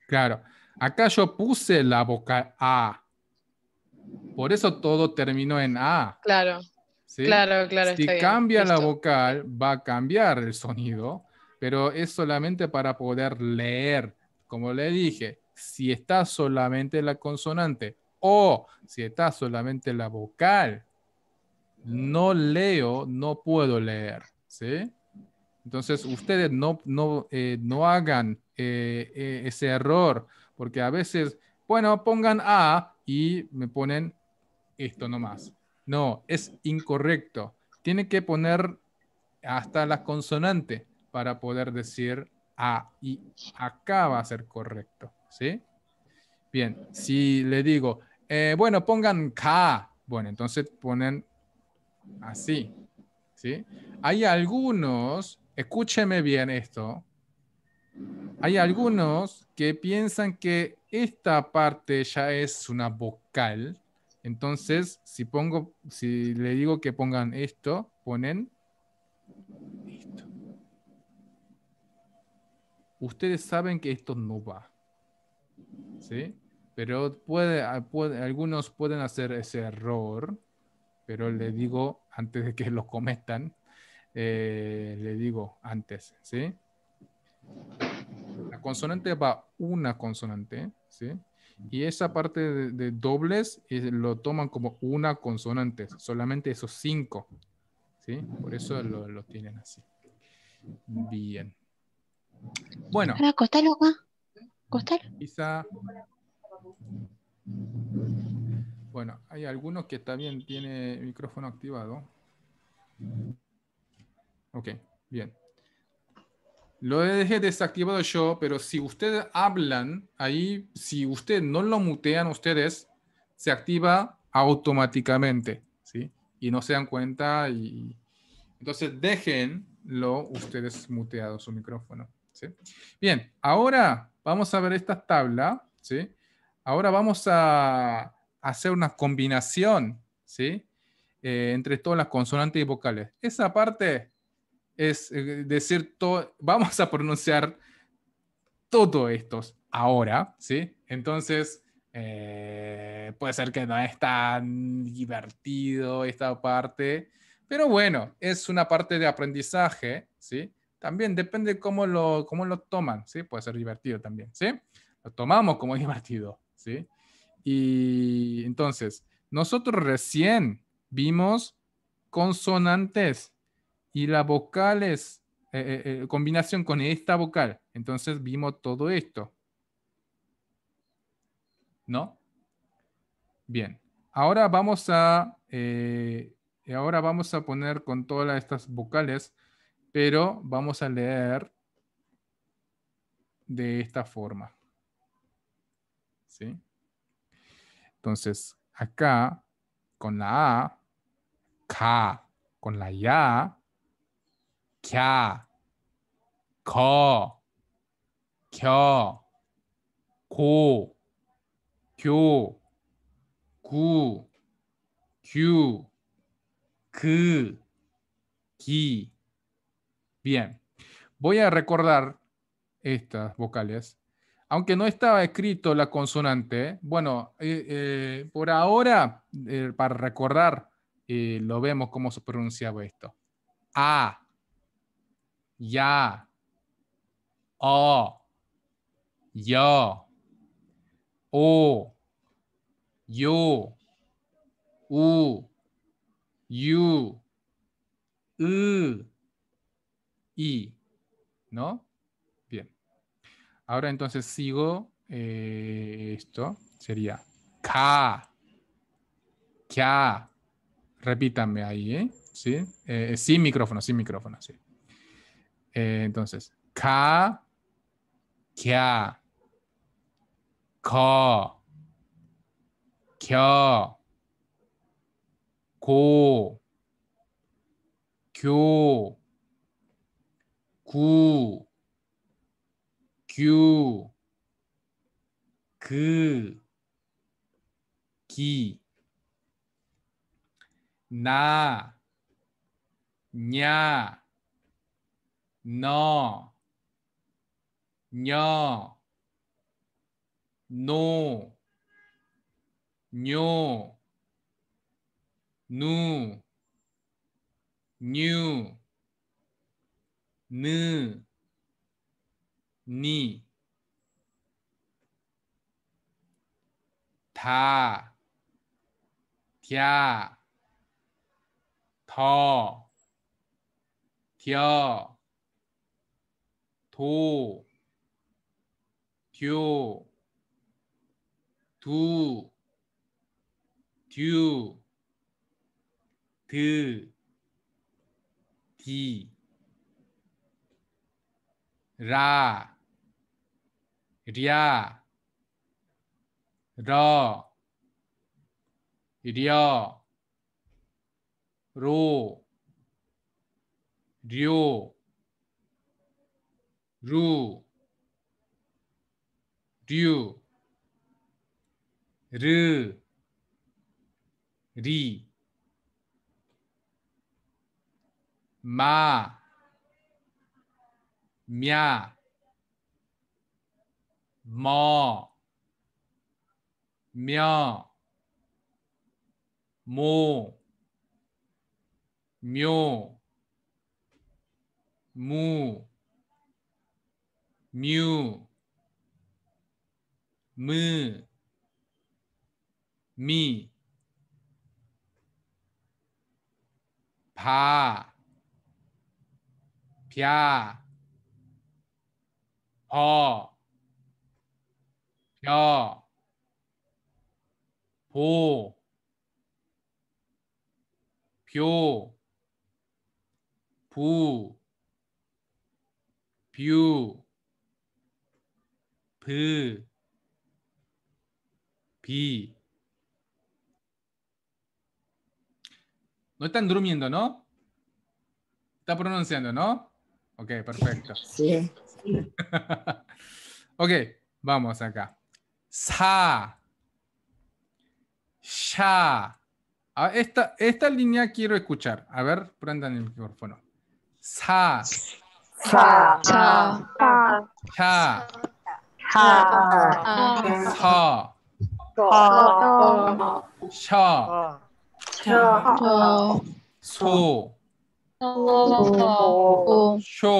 Claro. Acá yo puse la vocal A. Por eso todo terminó en A. Claro. Claro, claro. Si cambia la vocal, va a cambiar el sonido, pero es solamente para poder leer. Como le dije, si está solamente la consonante o si está solamente la vocal, no leo, no puedo leer, ¿sí? Entonces, ustedes no, no, eh, hagan eh, eh, ese error, porque a veces, bueno, pongan A y me ponen esto nomás. No, es incorrecto. Tiene que poner hasta la consonante para poder decir A y acá va a ser correcto, ¿sí? Bien, si le digo, bueno, pongan K, bueno, entonces ponen Así. ¿sí? Hay algunos, escúcheme bien esto, hay algunos que piensan que esta parte ya es una vocal. Entonces, si pongo, si le digo que pongan esto, ponen esto. Ustedes saben que esto no va. ¿Sí? Pero puede algunos pueden hacer ese error pero le digo antes de que los cometan, eh, le digo antes, ¿sí? La consonante va una consonante, ¿sí? Y esa parte de, dobles lo toman como una consonante, solamente esos cinco, ¿sí? Por eso lo, tienen así. Bien. Bueno. Ahora, costalo, Quizá bueno, hay algunos que también tiene micrófono activado. Ok, bien. Lo dejé desactivado yo, pero si ustedes hablan ahí, si ustedes no lo mutean ustedes, se activa automáticamente, ¿sí? Y no se dan cuenta y... Entonces déjenlo ustedes muteado su micrófono, ¿sí? Bien, ahora vamos a ver esta tabla, ¿sí? Ahora vamos a hacer una combinación, ¿sí? Eh, entre todas las consonantes y vocales. Esa parte es eh, decir, todo, vamos a pronunciar todo estos ahora, ¿sí? Entonces, eh, puede ser que no es tan divertido esta parte, pero bueno, es una parte de aprendizaje, ¿sí? También depende cómo lo, cómo lo toman, ¿sí? Puede ser divertido también, ¿sí? Lo tomamos como divertido, ¿sí? Y entonces, nosotros recién vimos consonantes y las vocales, eh, eh, eh, combinación con esta vocal. Entonces vimos todo esto. ¿No? Bien. Ahora vamos a, eh, ahora vamos a poner con todas estas vocales, pero vamos a leer de esta forma. ¿Sí? Entonces, acá con la A, ka, con la ya, kya, ko, kyo, ko, ki. Bien, voy a recordar estas vocales aunque no estaba escrito la consonante, ¿eh? bueno, eh, eh, por ahora, para recordar, lo vemos cómo se pronunciaba esto. A, ya, o, yo, o, yo, u, you, u, i, ¿no? Ahora entonces sigo eh, esto. Sería ka, kya. Repítanme ahí, ¿eh? ¿Sí? Eh, sin micrófono, sin micrófono, sí. Eh, entonces, ka, kya, ko, kyo, ko, kyo, ku, 규, 그, 기, 나, 냐, 너, 녀, 노, 뇨, 누, 뉴, 느, 니, 다, 야, 더, 뎌, 도, 듀, 두, 듀, 드, 디, 라, 랴, 러, 려, 로, 료, 루, 류, 르, 리, 마, 미 마, 며, 모, 묘, 무, 뮤, 무, 미, 바, 벼, 어, yo pu Pio. No están durmiendo, ¿no? Está pronunciando, ¿no? Ok, perfecto. Sí. ok, vamos acá sa, sha. Esta, esta línea quiero escuchar. A ver, prendan el micrófono. Sa. Sa. Sa. Sa. Sa. Sa. Sa. So. SA SA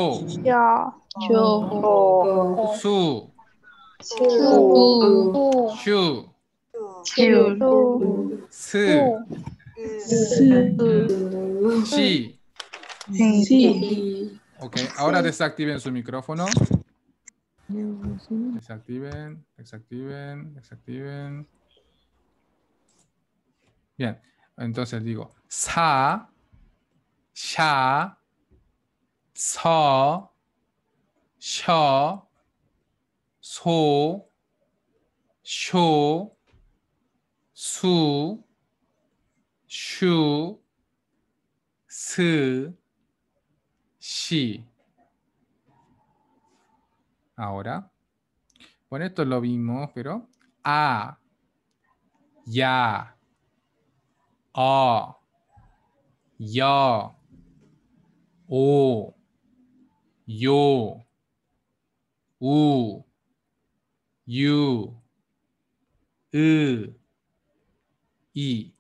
SA Chu. Ok, ahora desactiven su micrófono. Desactiven, desactiven, desactiven. Bien, entonces digo, sa, sha, so, sho, SO, su SU, su, 스, 시. Ahora, bueno, esto lo vimos, pero a, ya, yo, o, yo, u, you, u, i.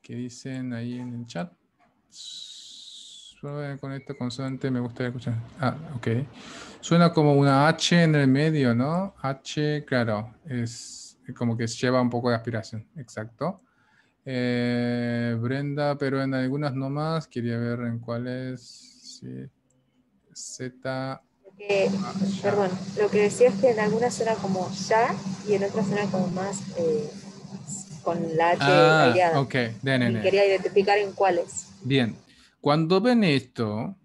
¿Qué dicen ahí en el chat? Suena con esta consonante, me gustaría escuchar. Ah, ok. Suena como una H en el medio, ¿no? H, claro, es como que lleva un poco de aspiración, exacto. Eh, Brenda, pero en algunas nomás, quería ver en cuáles. es. Z, perdón, lo que decía es que en alguna zona como ya y en otra zona como más eh, con la H ah, Quería identificar en cuáles. Bien, cuando ven esto,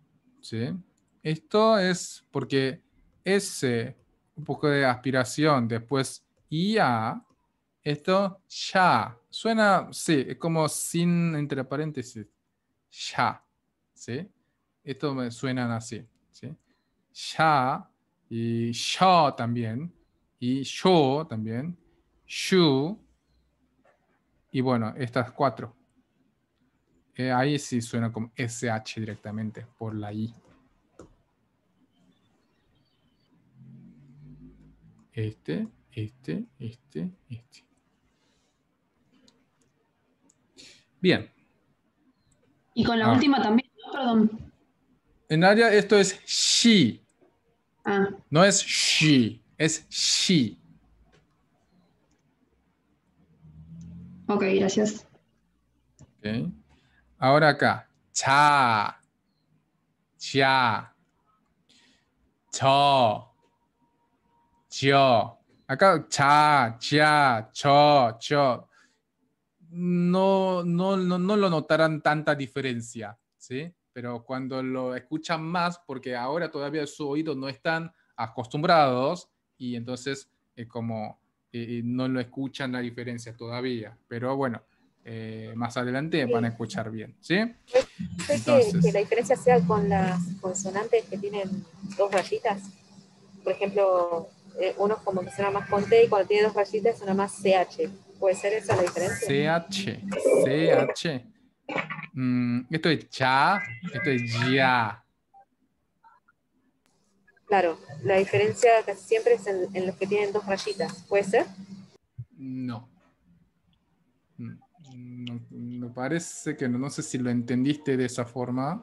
Esto es porque ese un poco de aspiración, después IA, esto ya. Suena, sí, es como sin entre paréntesis. Ya. ¿Sí? Esto me suena así sha, y sha también, y yo también, shu, y bueno, estas cuatro. Eh, ahí sí suena como sh directamente por la i. Este, este, este, este. Bien. Y con la ah. última también, Perdón. En área esto es she. Ah. No es she, es she. Ok, gracias. Ahora acá, cha, cha, cho, cho. Acá, cha, cha, cho, cho. No, no, no, no lo notarán tanta diferencia, ¿sí? pero cuando lo escuchan más, porque ahora todavía sus oídos no están acostumbrados y entonces como eh, eh, no lo escuchan la diferencia todavía. Pero bueno, eh, más adelante van a escuchar bien, ¿sí? Entonces, que, la diferencia sea con las consonantes que tienen dos rayitas. Por ejemplo, uno como que suena más con T y cuando tiene dos rayitas suena más CH. ¿Puede ser esa la diferencia? CH, CH. Mm, esto es cha, esto es ya. Claro, la diferencia casi siempre es en, los que tienen dos rayitas, ¿puede ser? No. Mm, no. Me parece que no, sé si lo entendiste de esa forma,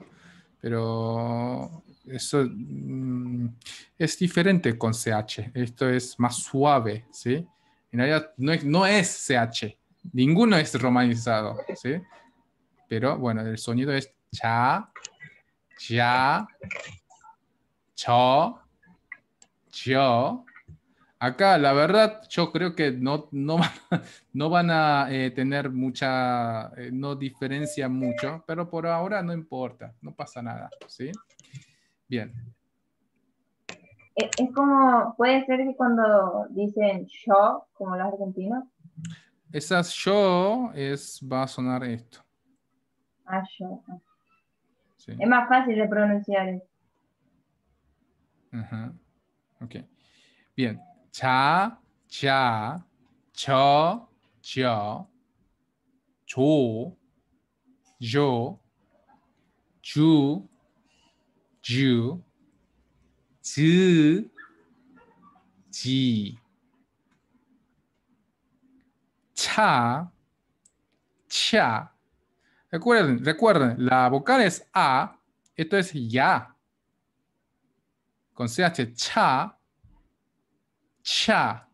pero eso mm, es diferente con CH. Esto es más suave, ¿sí? En realidad no es, no es CH, ninguno es romanizado, ¿sí? pero bueno, el sonido es cha, ya, cho, yo. Acá, la verdad, yo creo que no, no, van a eh, tener mucha, eh, no diferencia mucho, pero por ahora no importa, no pasa nada, ¿sí? Bien. Eh, es como, puede ser que cuando dicen yo, como los argentinos. Esas yo, es, va a sonar esto. Ah, ah. Es más fácil de pronunciar. Ok. Bien. Cha, cha, cho, cho, cha yo, ju, ju, zi, ji, cha, cha, Recuerden, recuerden, la vocal es A, esto es ya. Con CH, cha, cha.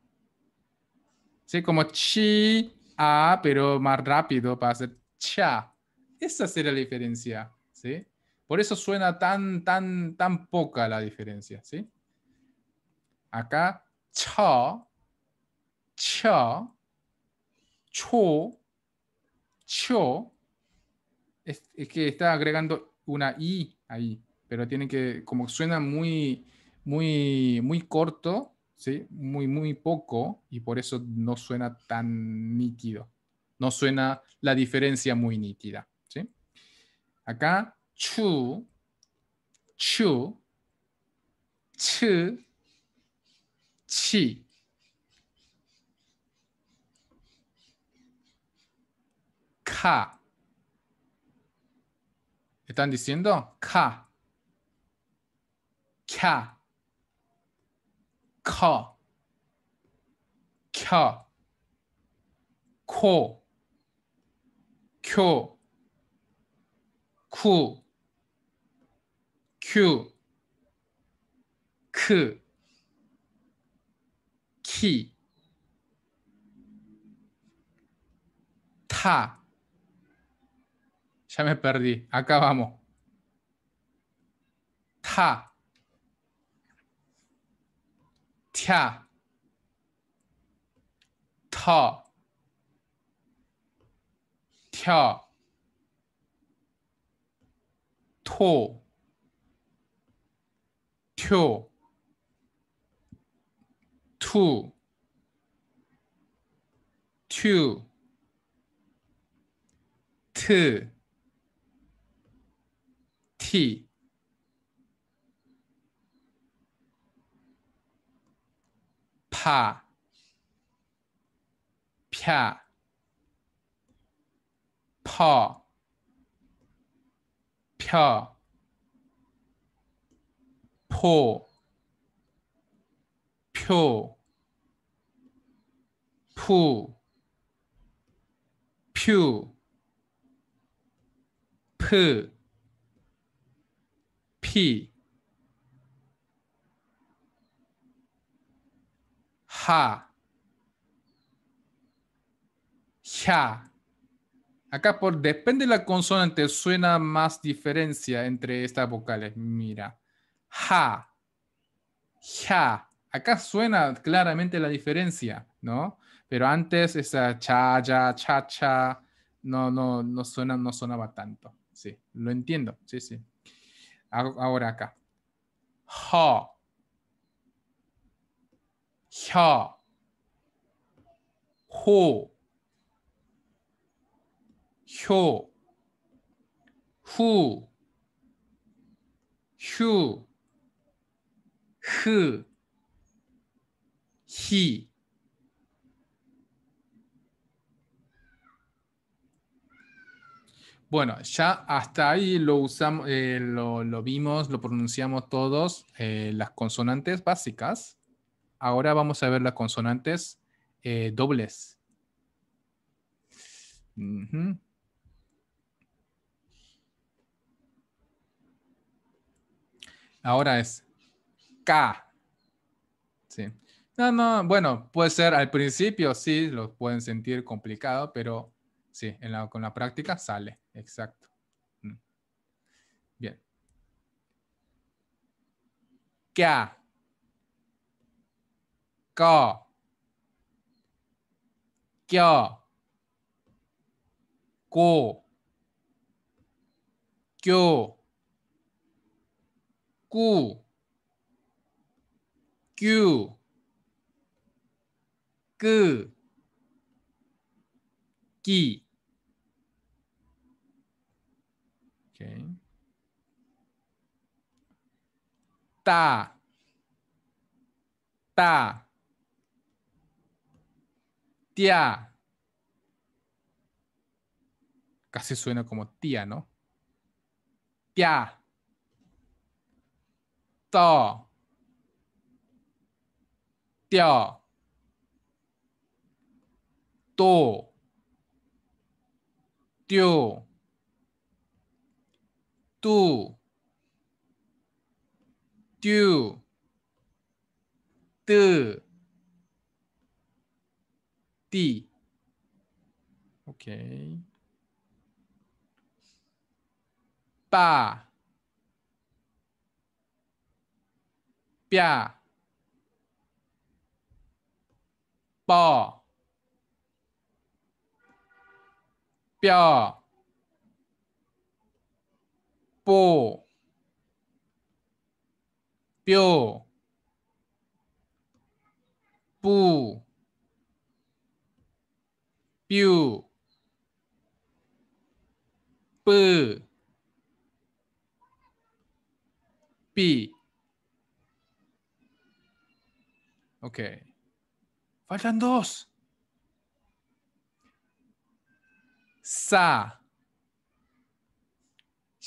¿Sí? Como chi, a, pero más rápido para hacer cha. Esa sería la diferencia, ¿sí? Por eso suena tan, tan, tan poca la diferencia, ¿sí? Acá, cha, cha, cho, cho, es, que está agregando una I ahí, pero tiene que, como suena muy, muy, muy corto, ¿sí? Muy, muy poco, y por eso no suena tan nítido. No suena la diferencia muy nítida, ¿sí? Acá, chu, chu, chu, chi. Ka. Están diciendo ka, ka, ka, ka, ko, kyo, ku, kyu, ku, ki, ta. Ya me perdí. Acá vamos. Ta. Tia. Ta. Tia. To. Tio. Tu. Tu. Tu. T 파, 펴, 퍼, 펴, 포, 표, 푸, 퓨, 푸, Ja. Acá por depende de la consonante suena más diferencia entre estas vocales. Mira. Ja. Ja. Acá suena claramente la diferencia, ¿no? Pero antes esa cha, ya, cha, cha, no, no, no, suena, no sonaba tanto. Sí, lo entiendo. Sí, sí. Ahora acá. Ha. Hya. Ho. Hyo. Hu. Hyu. H. Hi. Bueno, ya hasta ahí lo usamos, eh, lo, vimos, lo pronunciamos todos, eh, las consonantes básicas. Ahora vamos a ver las consonantes eh, dobles. Ahora es K. Sí. No, no, bueno, puede ser al principio, sí, lo pueden sentir complicado, pero sí, en con la práctica sale. Exacto. Bien. Ka. Ka. Kya. Ko. Kyo. Ku. Kyu. Ku. Ki. Ta. Ta. tia Casi suena como tía, ¿no? Tía. To. Tio. To. 杜，丢，得，地，OK，八，标，宝，标。pô, piô, pu, piu, p, pi. Ok. Faltan dos. Sa.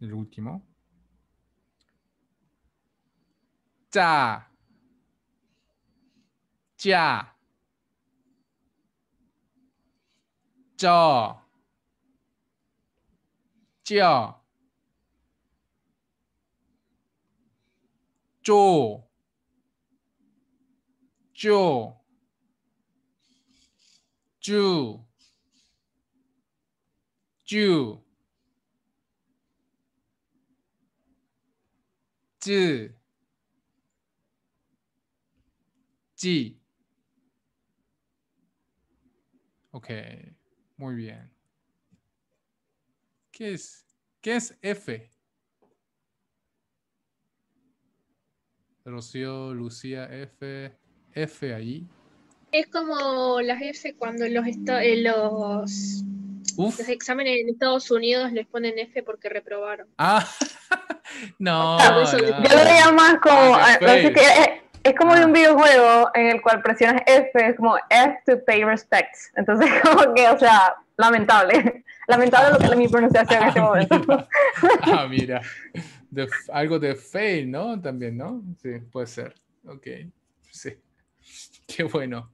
el último. 자, 자, 저, 저, 쪼, 쪼, 쭈, 쭈. g. G, Ok, muy bien. ¿Qué es? ¿Qué es F? Rocío, Lucía, F. F ahí. Es como las F cuando los, eh, los, los, exámenes en Estados Unidos les ponen F porque reprobaron. Ah. No, Yo pues, lo veía más como. Eh, eh, es, como de un videojuego en el cual presionas F, es como F to pay respects. Entonces, como que, o sea, lamentable. Lamentable lo que es mi pronunciación en este ah, momento. ah, mira. algo de fail, ¿no? También, ¿no? Sí, puede ser. Ok. Sí. Qué bueno.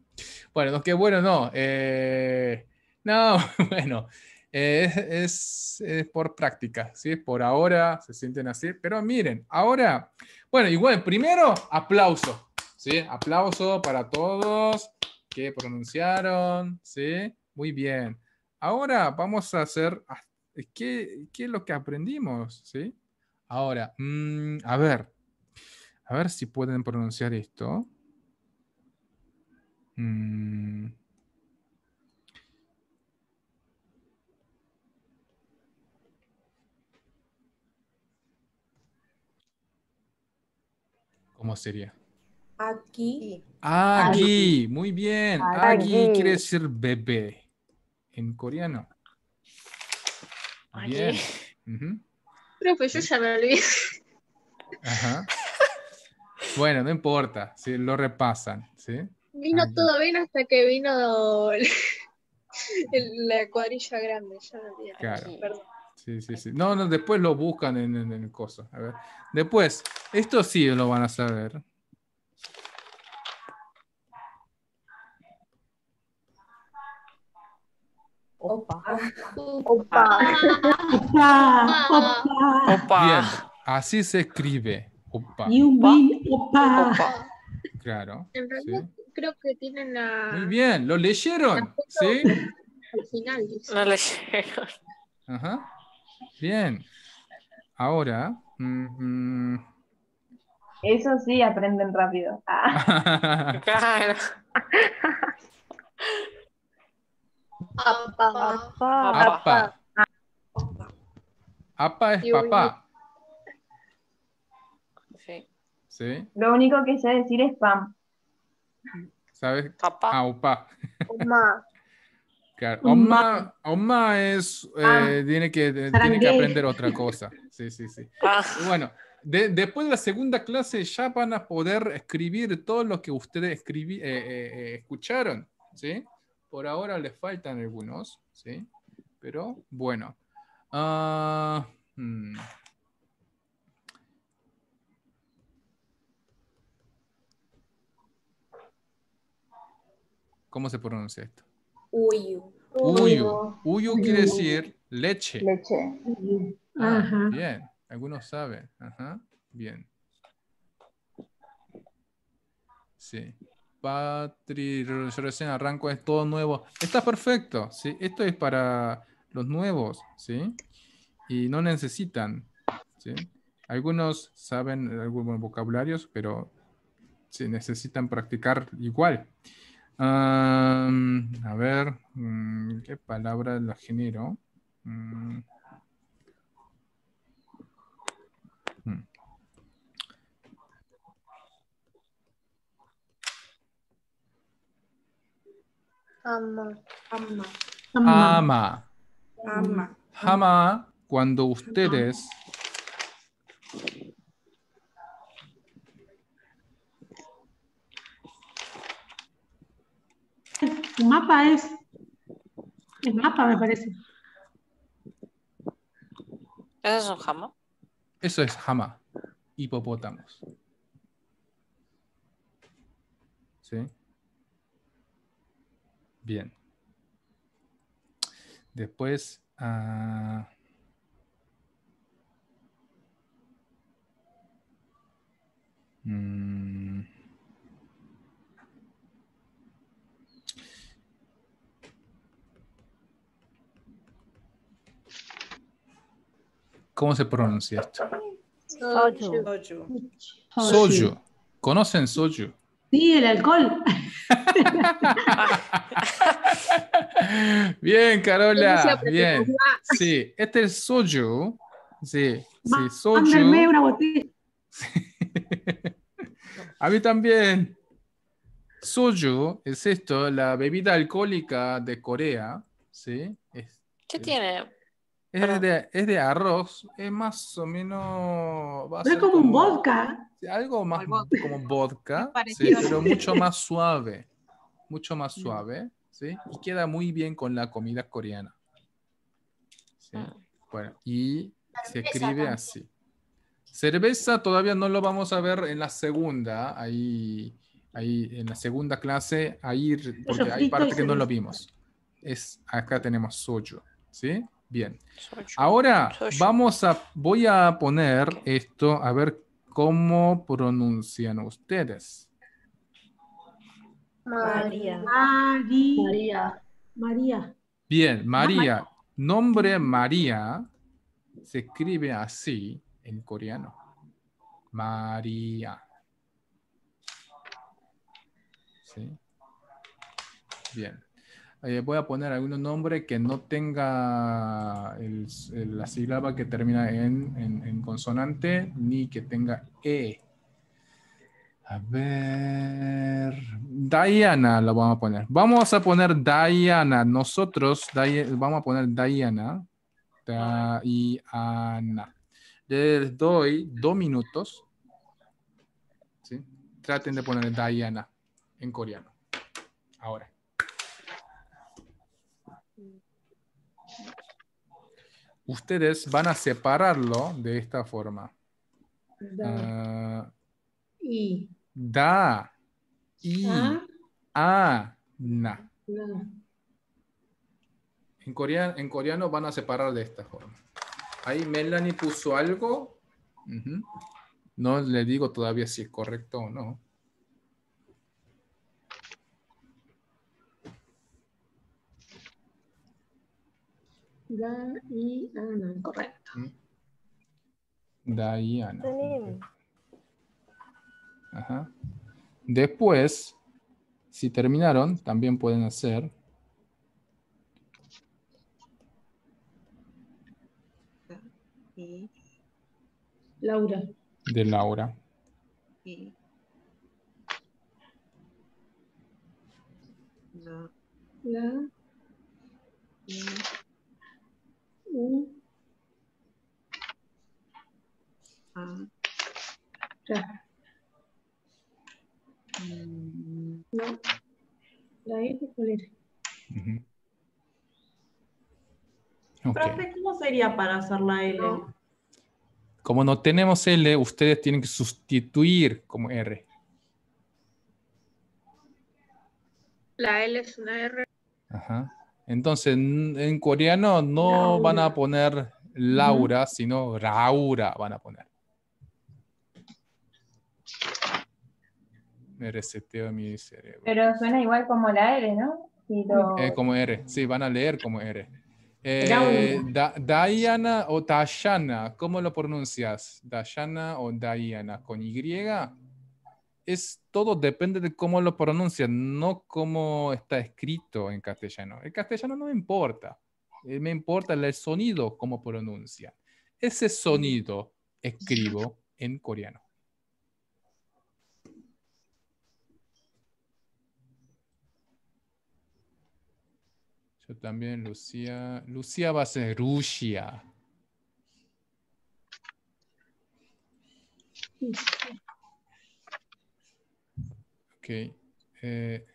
Bueno, no, qué bueno, no. Eh, no, bueno es, por práctica, ¿sí? Por ahora se sienten así, pero miren, ahora, bueno, igual, primero aplauso, ¿sí? Aplauso para todos que pronunciaron, ¿sí? Muy bien. Ahora vamos a hacer, ah, ¿qué, es lo que aprendimos, ¿sí? Ahora, mm, a ver, a ver si pueden pronunciar esto. Mm. sería? Ah, aquí. Aquí, muy bien. Aquí quiere decir bebé en coreano. Bien. Pero pues yo ya me olvidé. Ajá. Bueno, no importa, Si lo repasan. ¿sí? Vino todo bien hasta que vino la cuadrilla grande, ya Sí, sí, sí. No, no, después lo buscan en, en el coso. A ver. Después, esto sí lo van a saber. Opa. Opa. Opa. Opa. Opa. Bien, así se escribe. Opa. Opa. Opa. Claro. En realidad creo que tienen la... Muy bien, lo leyeron. ¿Sí? final. lo leyeron. Ajá. Bien. Ahora. Mm, mm. Eso sí, aprenden rápido. Ah. claro. Apa. Apa. Apa. es papá. Sí. sí. Lo único que sé decir es pam. ¿Sabes? Papá. upa. Claro. Oma, es, eh, ah, tiene, que, eh, tiene que aprender otra cosa. Sí, sí, sí. Ah. Bueno, después de la segunda clase ya van a poder escribir todo lo que ustedes eh, escucharon, ¿sí? Por ahora les faltan algunos, ¿sí? Pero bueno. Ah, hmm. ¿Cómo se pronuncia esto? Uyu. Uyu. quiere decir leche. Leche. Bien, algunos saben. Bien. Sí. Patri, recién arranco, es todo nuevo. Está perfecto, ¿sí? Esto es para los nuevos, ¿sí? Y no necesitan, Algunos saben algunos vocabularios, pero se necesitan practicar igual a ver, mm, ¿qué palabra la genero? Mm. Hmm. Ama. Ama. Ama. Ama. Cuando ustedes mapa es. el mapa, me parece. ¿Eso es un jama? Eso es jama. Hipopótamos. ¿Sí? Bien. Después. Uh... ¿Cómo se pronuncia esto? Soju. Soju. ¿Conocen soju? Sí, el alcohol. bien, Carola. Bien. Sí, este es soju. Sí, sí, soju. una botella. A mí también. Soju es esto, la bebida alcohólica de Corea. ¿sí? ¿Qué tiene? Es ah. de, es de, arroz, es más o menos. es como, un vodka. Algo más como vodka, pero mucho más suave. Mucho más mm. suave, ¿sí? Y queda muy bien con la comida coreana. ¿sí? Ah. Bueno, y se escribe así. Cerveza todavía no lo vamos a ver en la segunda, ahí, ahí en la segunda clase, ahí, porque hay parte que no lo vimos. Es, acá tenemos soyo, ¿sí? Bien. Ahora vamos a, voy a poner esto a ver cómo pronuncian ustedes. María. María. María. Bien, María. Nombre María se escribe así en coreano. María. ¿Sí? Bien. Eh, voy a poner algún nombre que no tenga la sílaba que termina en, consonante ni que tenga E. A ver, Diana la vamos a poner. Vamos a poner Diana. Nosotros vamos a poner Diana. Diana. Les doy dos minutos. Traten de poner Diana en coreano. Ahora. ustedes van a separarlo de esta forma. Da. Ah, da. I. na. En, coreano, en coreano van a separar de esta forma. Ahí Melanie puso algo. No le digo todavía si es correcto o no. Ana. correcto. Mm. Ana Ajá. Después, si terminaron, también pueden hacer Laura. De Laura. La. Ah. Mm. ¿cómo sería para hacer la L? Como no tenemos L, ustedes tienen que sustituir como R. La L es una R. Ajá. Entonces, en coreano no van a poner Laura, sino Raura van a poner. Me reseteo mi cerebro. Pero suena igual como la R, ¿no? Eh, como R, sí, van a leer como R. Eh, Diana o Dayana, ¿cómo lo pronuncias? Dayana o Diana, con Y es todo depende de cómo lo pronuncian, no cómo está escrito en castellano. El castellano no me importa, eh, me importa el sonido, como pronuncian. Ese sonido escribo en coreano. Yo también, Lucía. Lucía va a ser Rusia. Eh,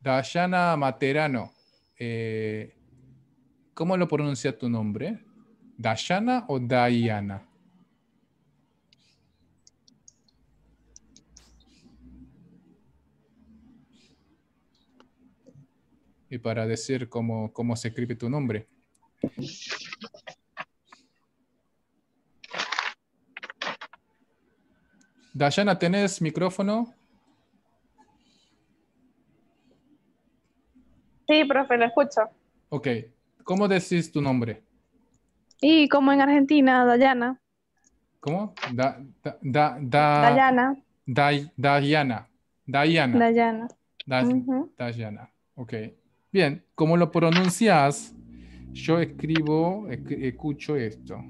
Dayana Materano. Eh, ¿Cómo lo pronuncia tu nombre? ¿Dayana o Dayana? Y para decir cómo, cómo se escribe tu nombre. Dayana, ¿tenés micrófono? Sí, profe, lo escucho. Ok. ¿Cómo decís tu nombre? Y como en Argentina, Dayana. ¿Cómo? Da, da, da, Dayana. Dayana. Dayana. Dayana. Dayana. Ok. Bien, ¿cómo lo pronuncias? Yo escribo, escucho esto.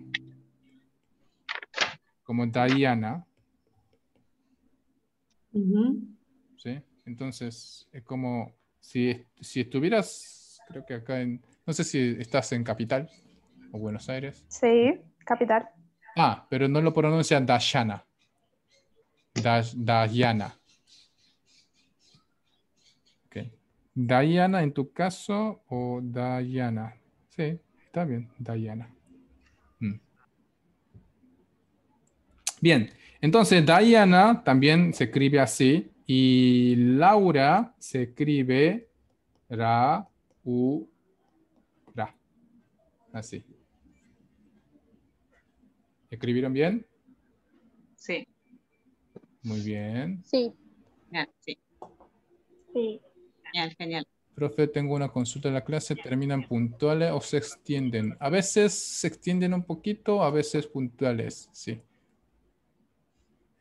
Como Dayana. ¿Sí? Entonces, es como si, estuvieras, creo que acá en, no sé si estás en Capital o Buenos Aires. Sí, Capital. Ah, pero no lo pronuncia Dayana. Dayana. Okay. Dayana en tu caso o Dayana. Sí, está bien, Dayana. Bien, entonces Diana también se escribe así y Laura se escribe ra, u, ra. Así. ¿Escribieron bien? Sí. Muy bien. Sí. Sí. sí. Genial, genial. Profe, tengo una consulta en la clase. ¿Terminan puntuales o se extienden? A veces se extienden un poquito, a veces puntuales, sí.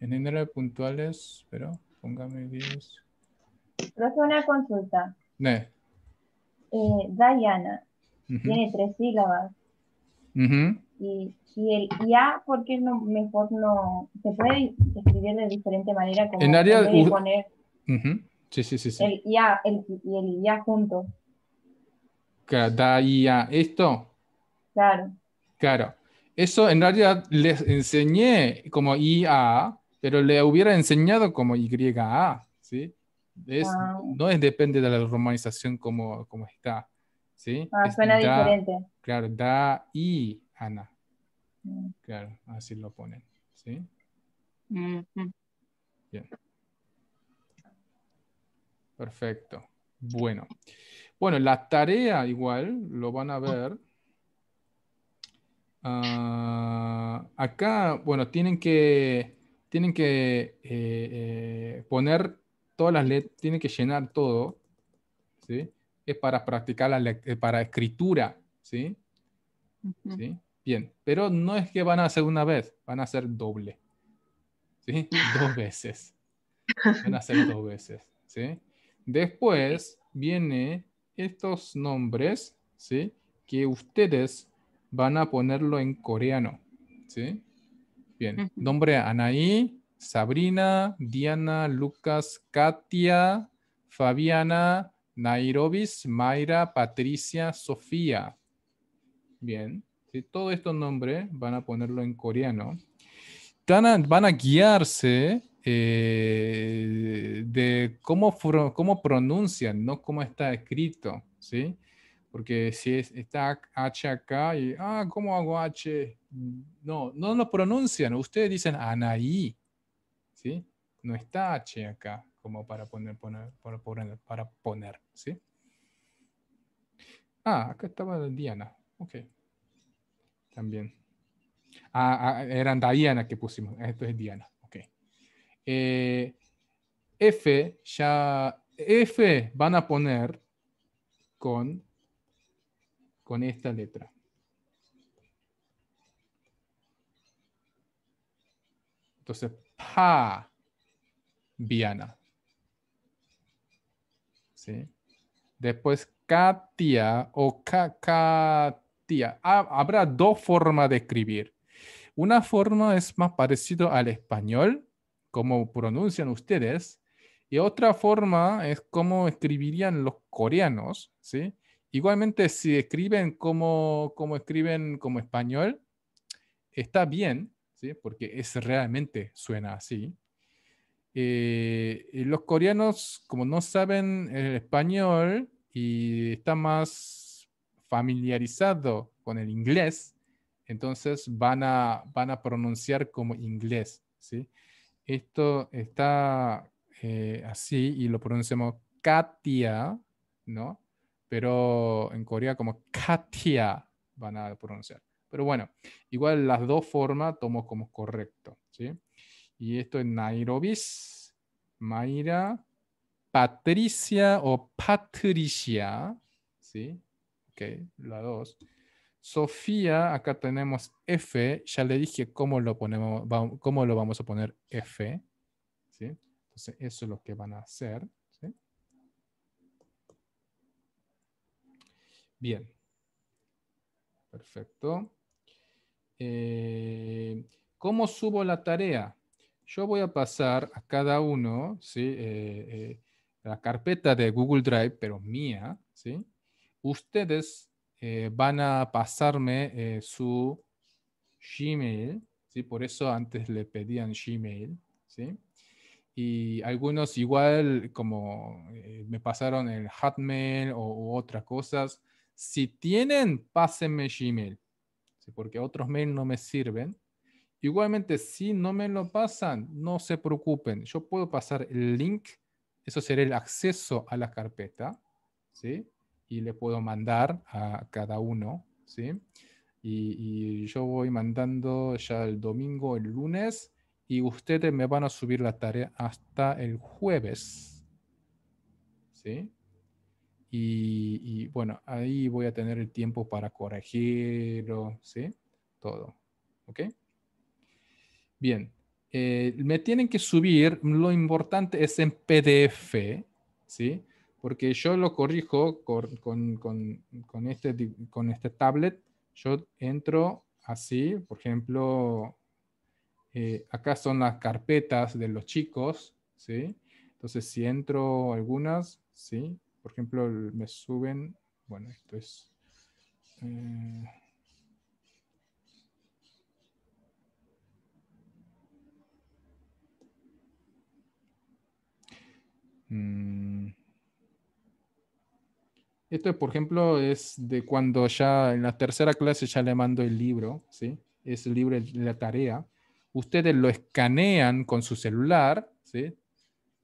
En enero de puntuales, pero póngame 10. Profe, una consulta. Ne. Eh, Diana, tiene tres sílabas. y, y, el IA, ¿por qué no, mejor no? Se puede escribir de diferente manera. Como en área poner sí, sí, sí, sí, El IA el, y el IA da-i-a, IA, ¿esto? Claro. Claro. Eso en realidad les enseñé como IA, pero le hubiera enseñado como YA, ¿sí? Es, ah. No depende de la romanización como, como está, ¿sí? Ah, suena diferente. Claro, da i Ana. Mm. Claro, así lo ponen, ¿sí? Perfecto. Bueno. Bueno, la tarea igual lo van a ver. Ah, acá, bueno, tienen que tienen que eh, eh, poner todas las letras, tienen que llenar todo, ¿sí? Es para practicar la eh, para escritura, ¿sí? ¿sí? Bien, pero no es que van a hacer una vez, van a hacer doble, ¿sí? Dos veces. Van a hacer dos veces, ¿sí? Después viene estos nombres, ¿sí? Que ustedes van a ponerlo en coreano, ¿sí? Bien, nombre Anaí, Sabrina, Diana, Lucas, Katia, Fabiana, Nairobis, Mayra, Patricia, Sofía. Bien, si todos estos nombres van a ponerlo en coreano. Van a, van a guiarse eh, de cómo, pronuncian, no cómo está escrito, ¿sí? Porque si es, está H acá y, ah, ¿cómo hago H? no, no lo pronuncian. Ustedes dicen Anaí, ¿sí? No está H acá como para poner, para poner, para poner, ¿sí? Ah, acá estaba Diana, ok. También. Ah, ah eran Diana que pusimos, esto es Diana, ok. Eh, F ya, F van a poner con, con esta letra. Entonces, pa, Viana. ¿Sí? Después, Katia o Katia. Ah, habrá dos formas de escribir. Una forma es más parecido al español, como pronuncian ustedes, y otra forma es como escribirían los coreanos, ¿sí? Igualmente, si escriben como, como escriben como español, está bien, porque es realmente suena así. Eh, los coreanos, como no saben el español y están más familiarizados con el inglés, entonces van a, van a pronunciar como inglés. ¿sí? Esto está eh, así y lo pronunciamos Katia, ¿no? Pero en Corea como Katia van a pronunciar. Pero bueno, igual las dos formas tomo como correcto. Y esto es Nairobis, Mayra, Patricia o Patricia. ¿sí? Ok, La dos. Sofía, acá tenemos F, ya le dije cómo lo, ponemos, cómo lo vamos a poner F. ¿sí? Entonces, eso es lo que van a hacer. Bien. Perfecto. Eh, ¿Cómo subo la tarea? Yo voy a pasar a cada uno, eh, eh, la carpeta de Google Drive, pero mía, ¿sí? Ustedes van a pasarme su Gmail, ¿sí? Por eso antes le pedían Gmail, ¿sí? y algunos igual como me pasaron el Hotmail o, u otras cosas. Si tienen, pásenme Gmail porque otros mails no me sirven. Igualmente, si no me lo pasan, no se preocupen. Yo puedo pasar el link, eso será el acceso a la carpeta, ¿sí? Y le puedo mandar a cada uno, ¿sí? Y, y yo voy mandando ya el domingo, el lunes, y ustedes me van a subir la tarea hasta el jueves, ¿sí? Y, bueno, ahí voy a tener el tiempo para corregirlo, ¿sí? Todo, ¿ok? Bien, eh, me tienen que subir, lo importante es en PDF, ¿sí? Porque yo lo corrijo con, este, con este tablet, yo entro así, por ejemplo, eh, acá son las carpetas de los chicos, ¿sí? Entonces, si entro algunas, ¿sí? por ejemplo, me suben, bueno, esto es... Eh, mm, esto, por ejemplo, es de cuando ya en la tercera clase ya le mando el libro, ¿sí? Es el libro, la tarea. Ustedes lo escanean con su celular, ¿sí?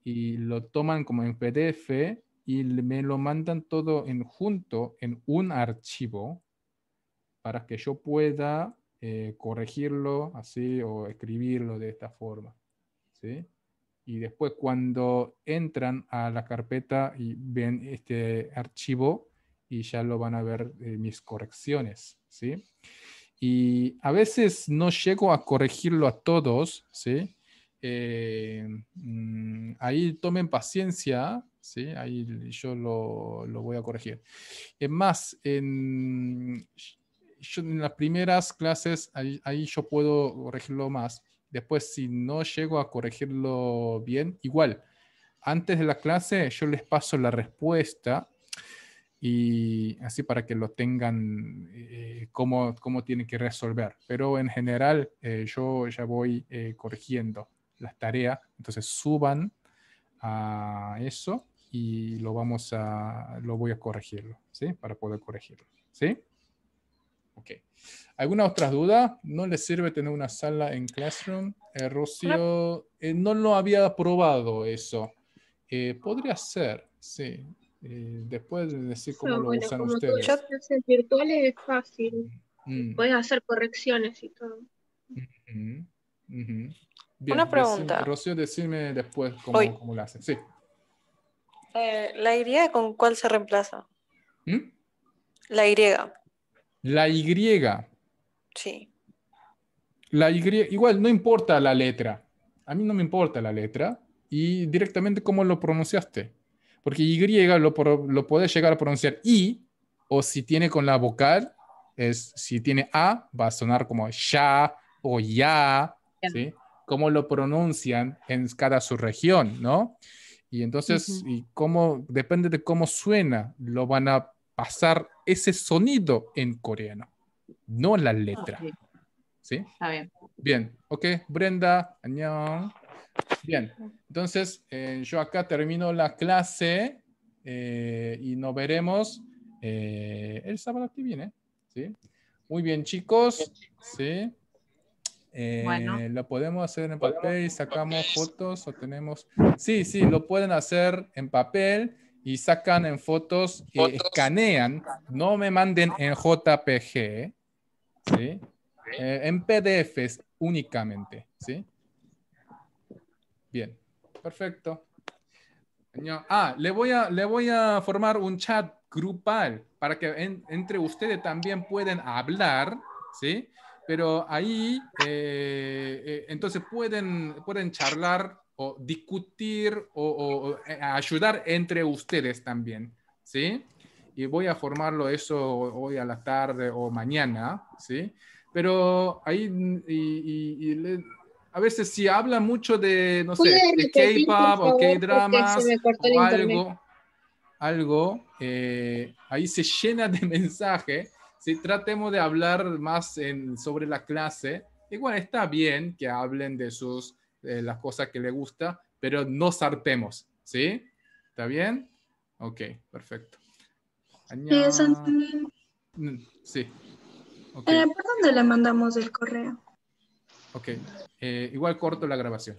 Y lo toman como en PDF y me lo mandan todo en junto en un archivo para que yo pueda eh, corregirlo así o escribirlo de esta forma. ¿sí? Y después cuando entran a la carpeta y ven este archivo y ya lo van a ver eh, mis correcciones. ¿sí? Y a veces no llego a corregirlo a todos. ¿sí? Eh, mm, ahí tomen paciencia ¿sí? Ahí yo lo, lo voy a corregir. Es más, en, en las primeras clases, ahí, yo puedo corregirlo más. Después, si no llego a corregirlo bien, igual, antes de la clase yo les paso la respuesta y así para que lo tengan como eh, cómo, cómo, tienen que resolver. Pero en general eh, yo ya voy eh, corrigiendo las tareas, entonces suban a eso y lo vamos a, lo voy a corregirlo, ¿sí? Para poder corregirlo, ¿sí? Ok. ¿Alguna otra duda? ¿No le sirve tener una sala en Classroom? Eh, Rocio, eh, no lo había probado eso. Eh, podría ser, sí. después de decir cómo ah, lo usan como ustedes. Yo virtuales es fácil. pueden mm, mm. Puedes hacer correcciones y todo. Bien, una pregunta. Rocio, Rocío, decime después cómo, cómo lo hacen. Sí. Eh, ¿La Y con cuál se reemplaza? ¿Mm? La Y. La Y. Sí. La Y, igual, no importa la letra. A mí no me importa la letra. Y directamente cómo lo pronunciaste. Porque Y lo, lo puedes llegar a pronunciar I, o si tiene con la vocal, es si tiene A, va a sonar como ya o ya, ¿sí? Cómo lo pronuncian en cada su región, ¿no? Y entonces, y cómo, depende de cómo suena, lo van a pasar ese sonido en coreano, no la letra. ¿Sí? Está bien. Bien, ok, Brenda, Bien, entonces eh, yo acá termino la clase eh, y nos veremos eh, el sábado que viene. ¿sí? Muy bien, chicos. Bien, chicos. ¿sí? Eh, lo podemos hacer en papel y sacamos fotos o tenemos... Sí, sí, lo pueden hacer en papel y sacan en fotos, y eh, escanean, no me manden en JPG, ¿sí? Eh, en PDFs únicamente, ¿sí? Bien, perfecto. Ah, le voy a, le voy a formar un chat grupal para que entre ustedes también pueden hablar, ¿sí? Pero ahí, eh, eh, entonces pueden, pueden charlar o discutir o, eh, ayudar entre ustedes también, ¿sí? Y voy a formarlo eso hoy a la tarde o mañana, ¿sí? Pero ahí, mm, a veces si habla mucho de, no sé, de K-pop o K-dramas o algo, algo ahí se llena de mensaje si tratemos de hablar más sobre la clase. Igual está bien que hablen de sus, eh, las cosas que les gusta, pero no sartemos ¿sí? ¿Está bien? Ok, perfecto. Sí. Mm, eh, ¿Por dónde le mandamos el correo? Ok, eh, igual corto la grabación.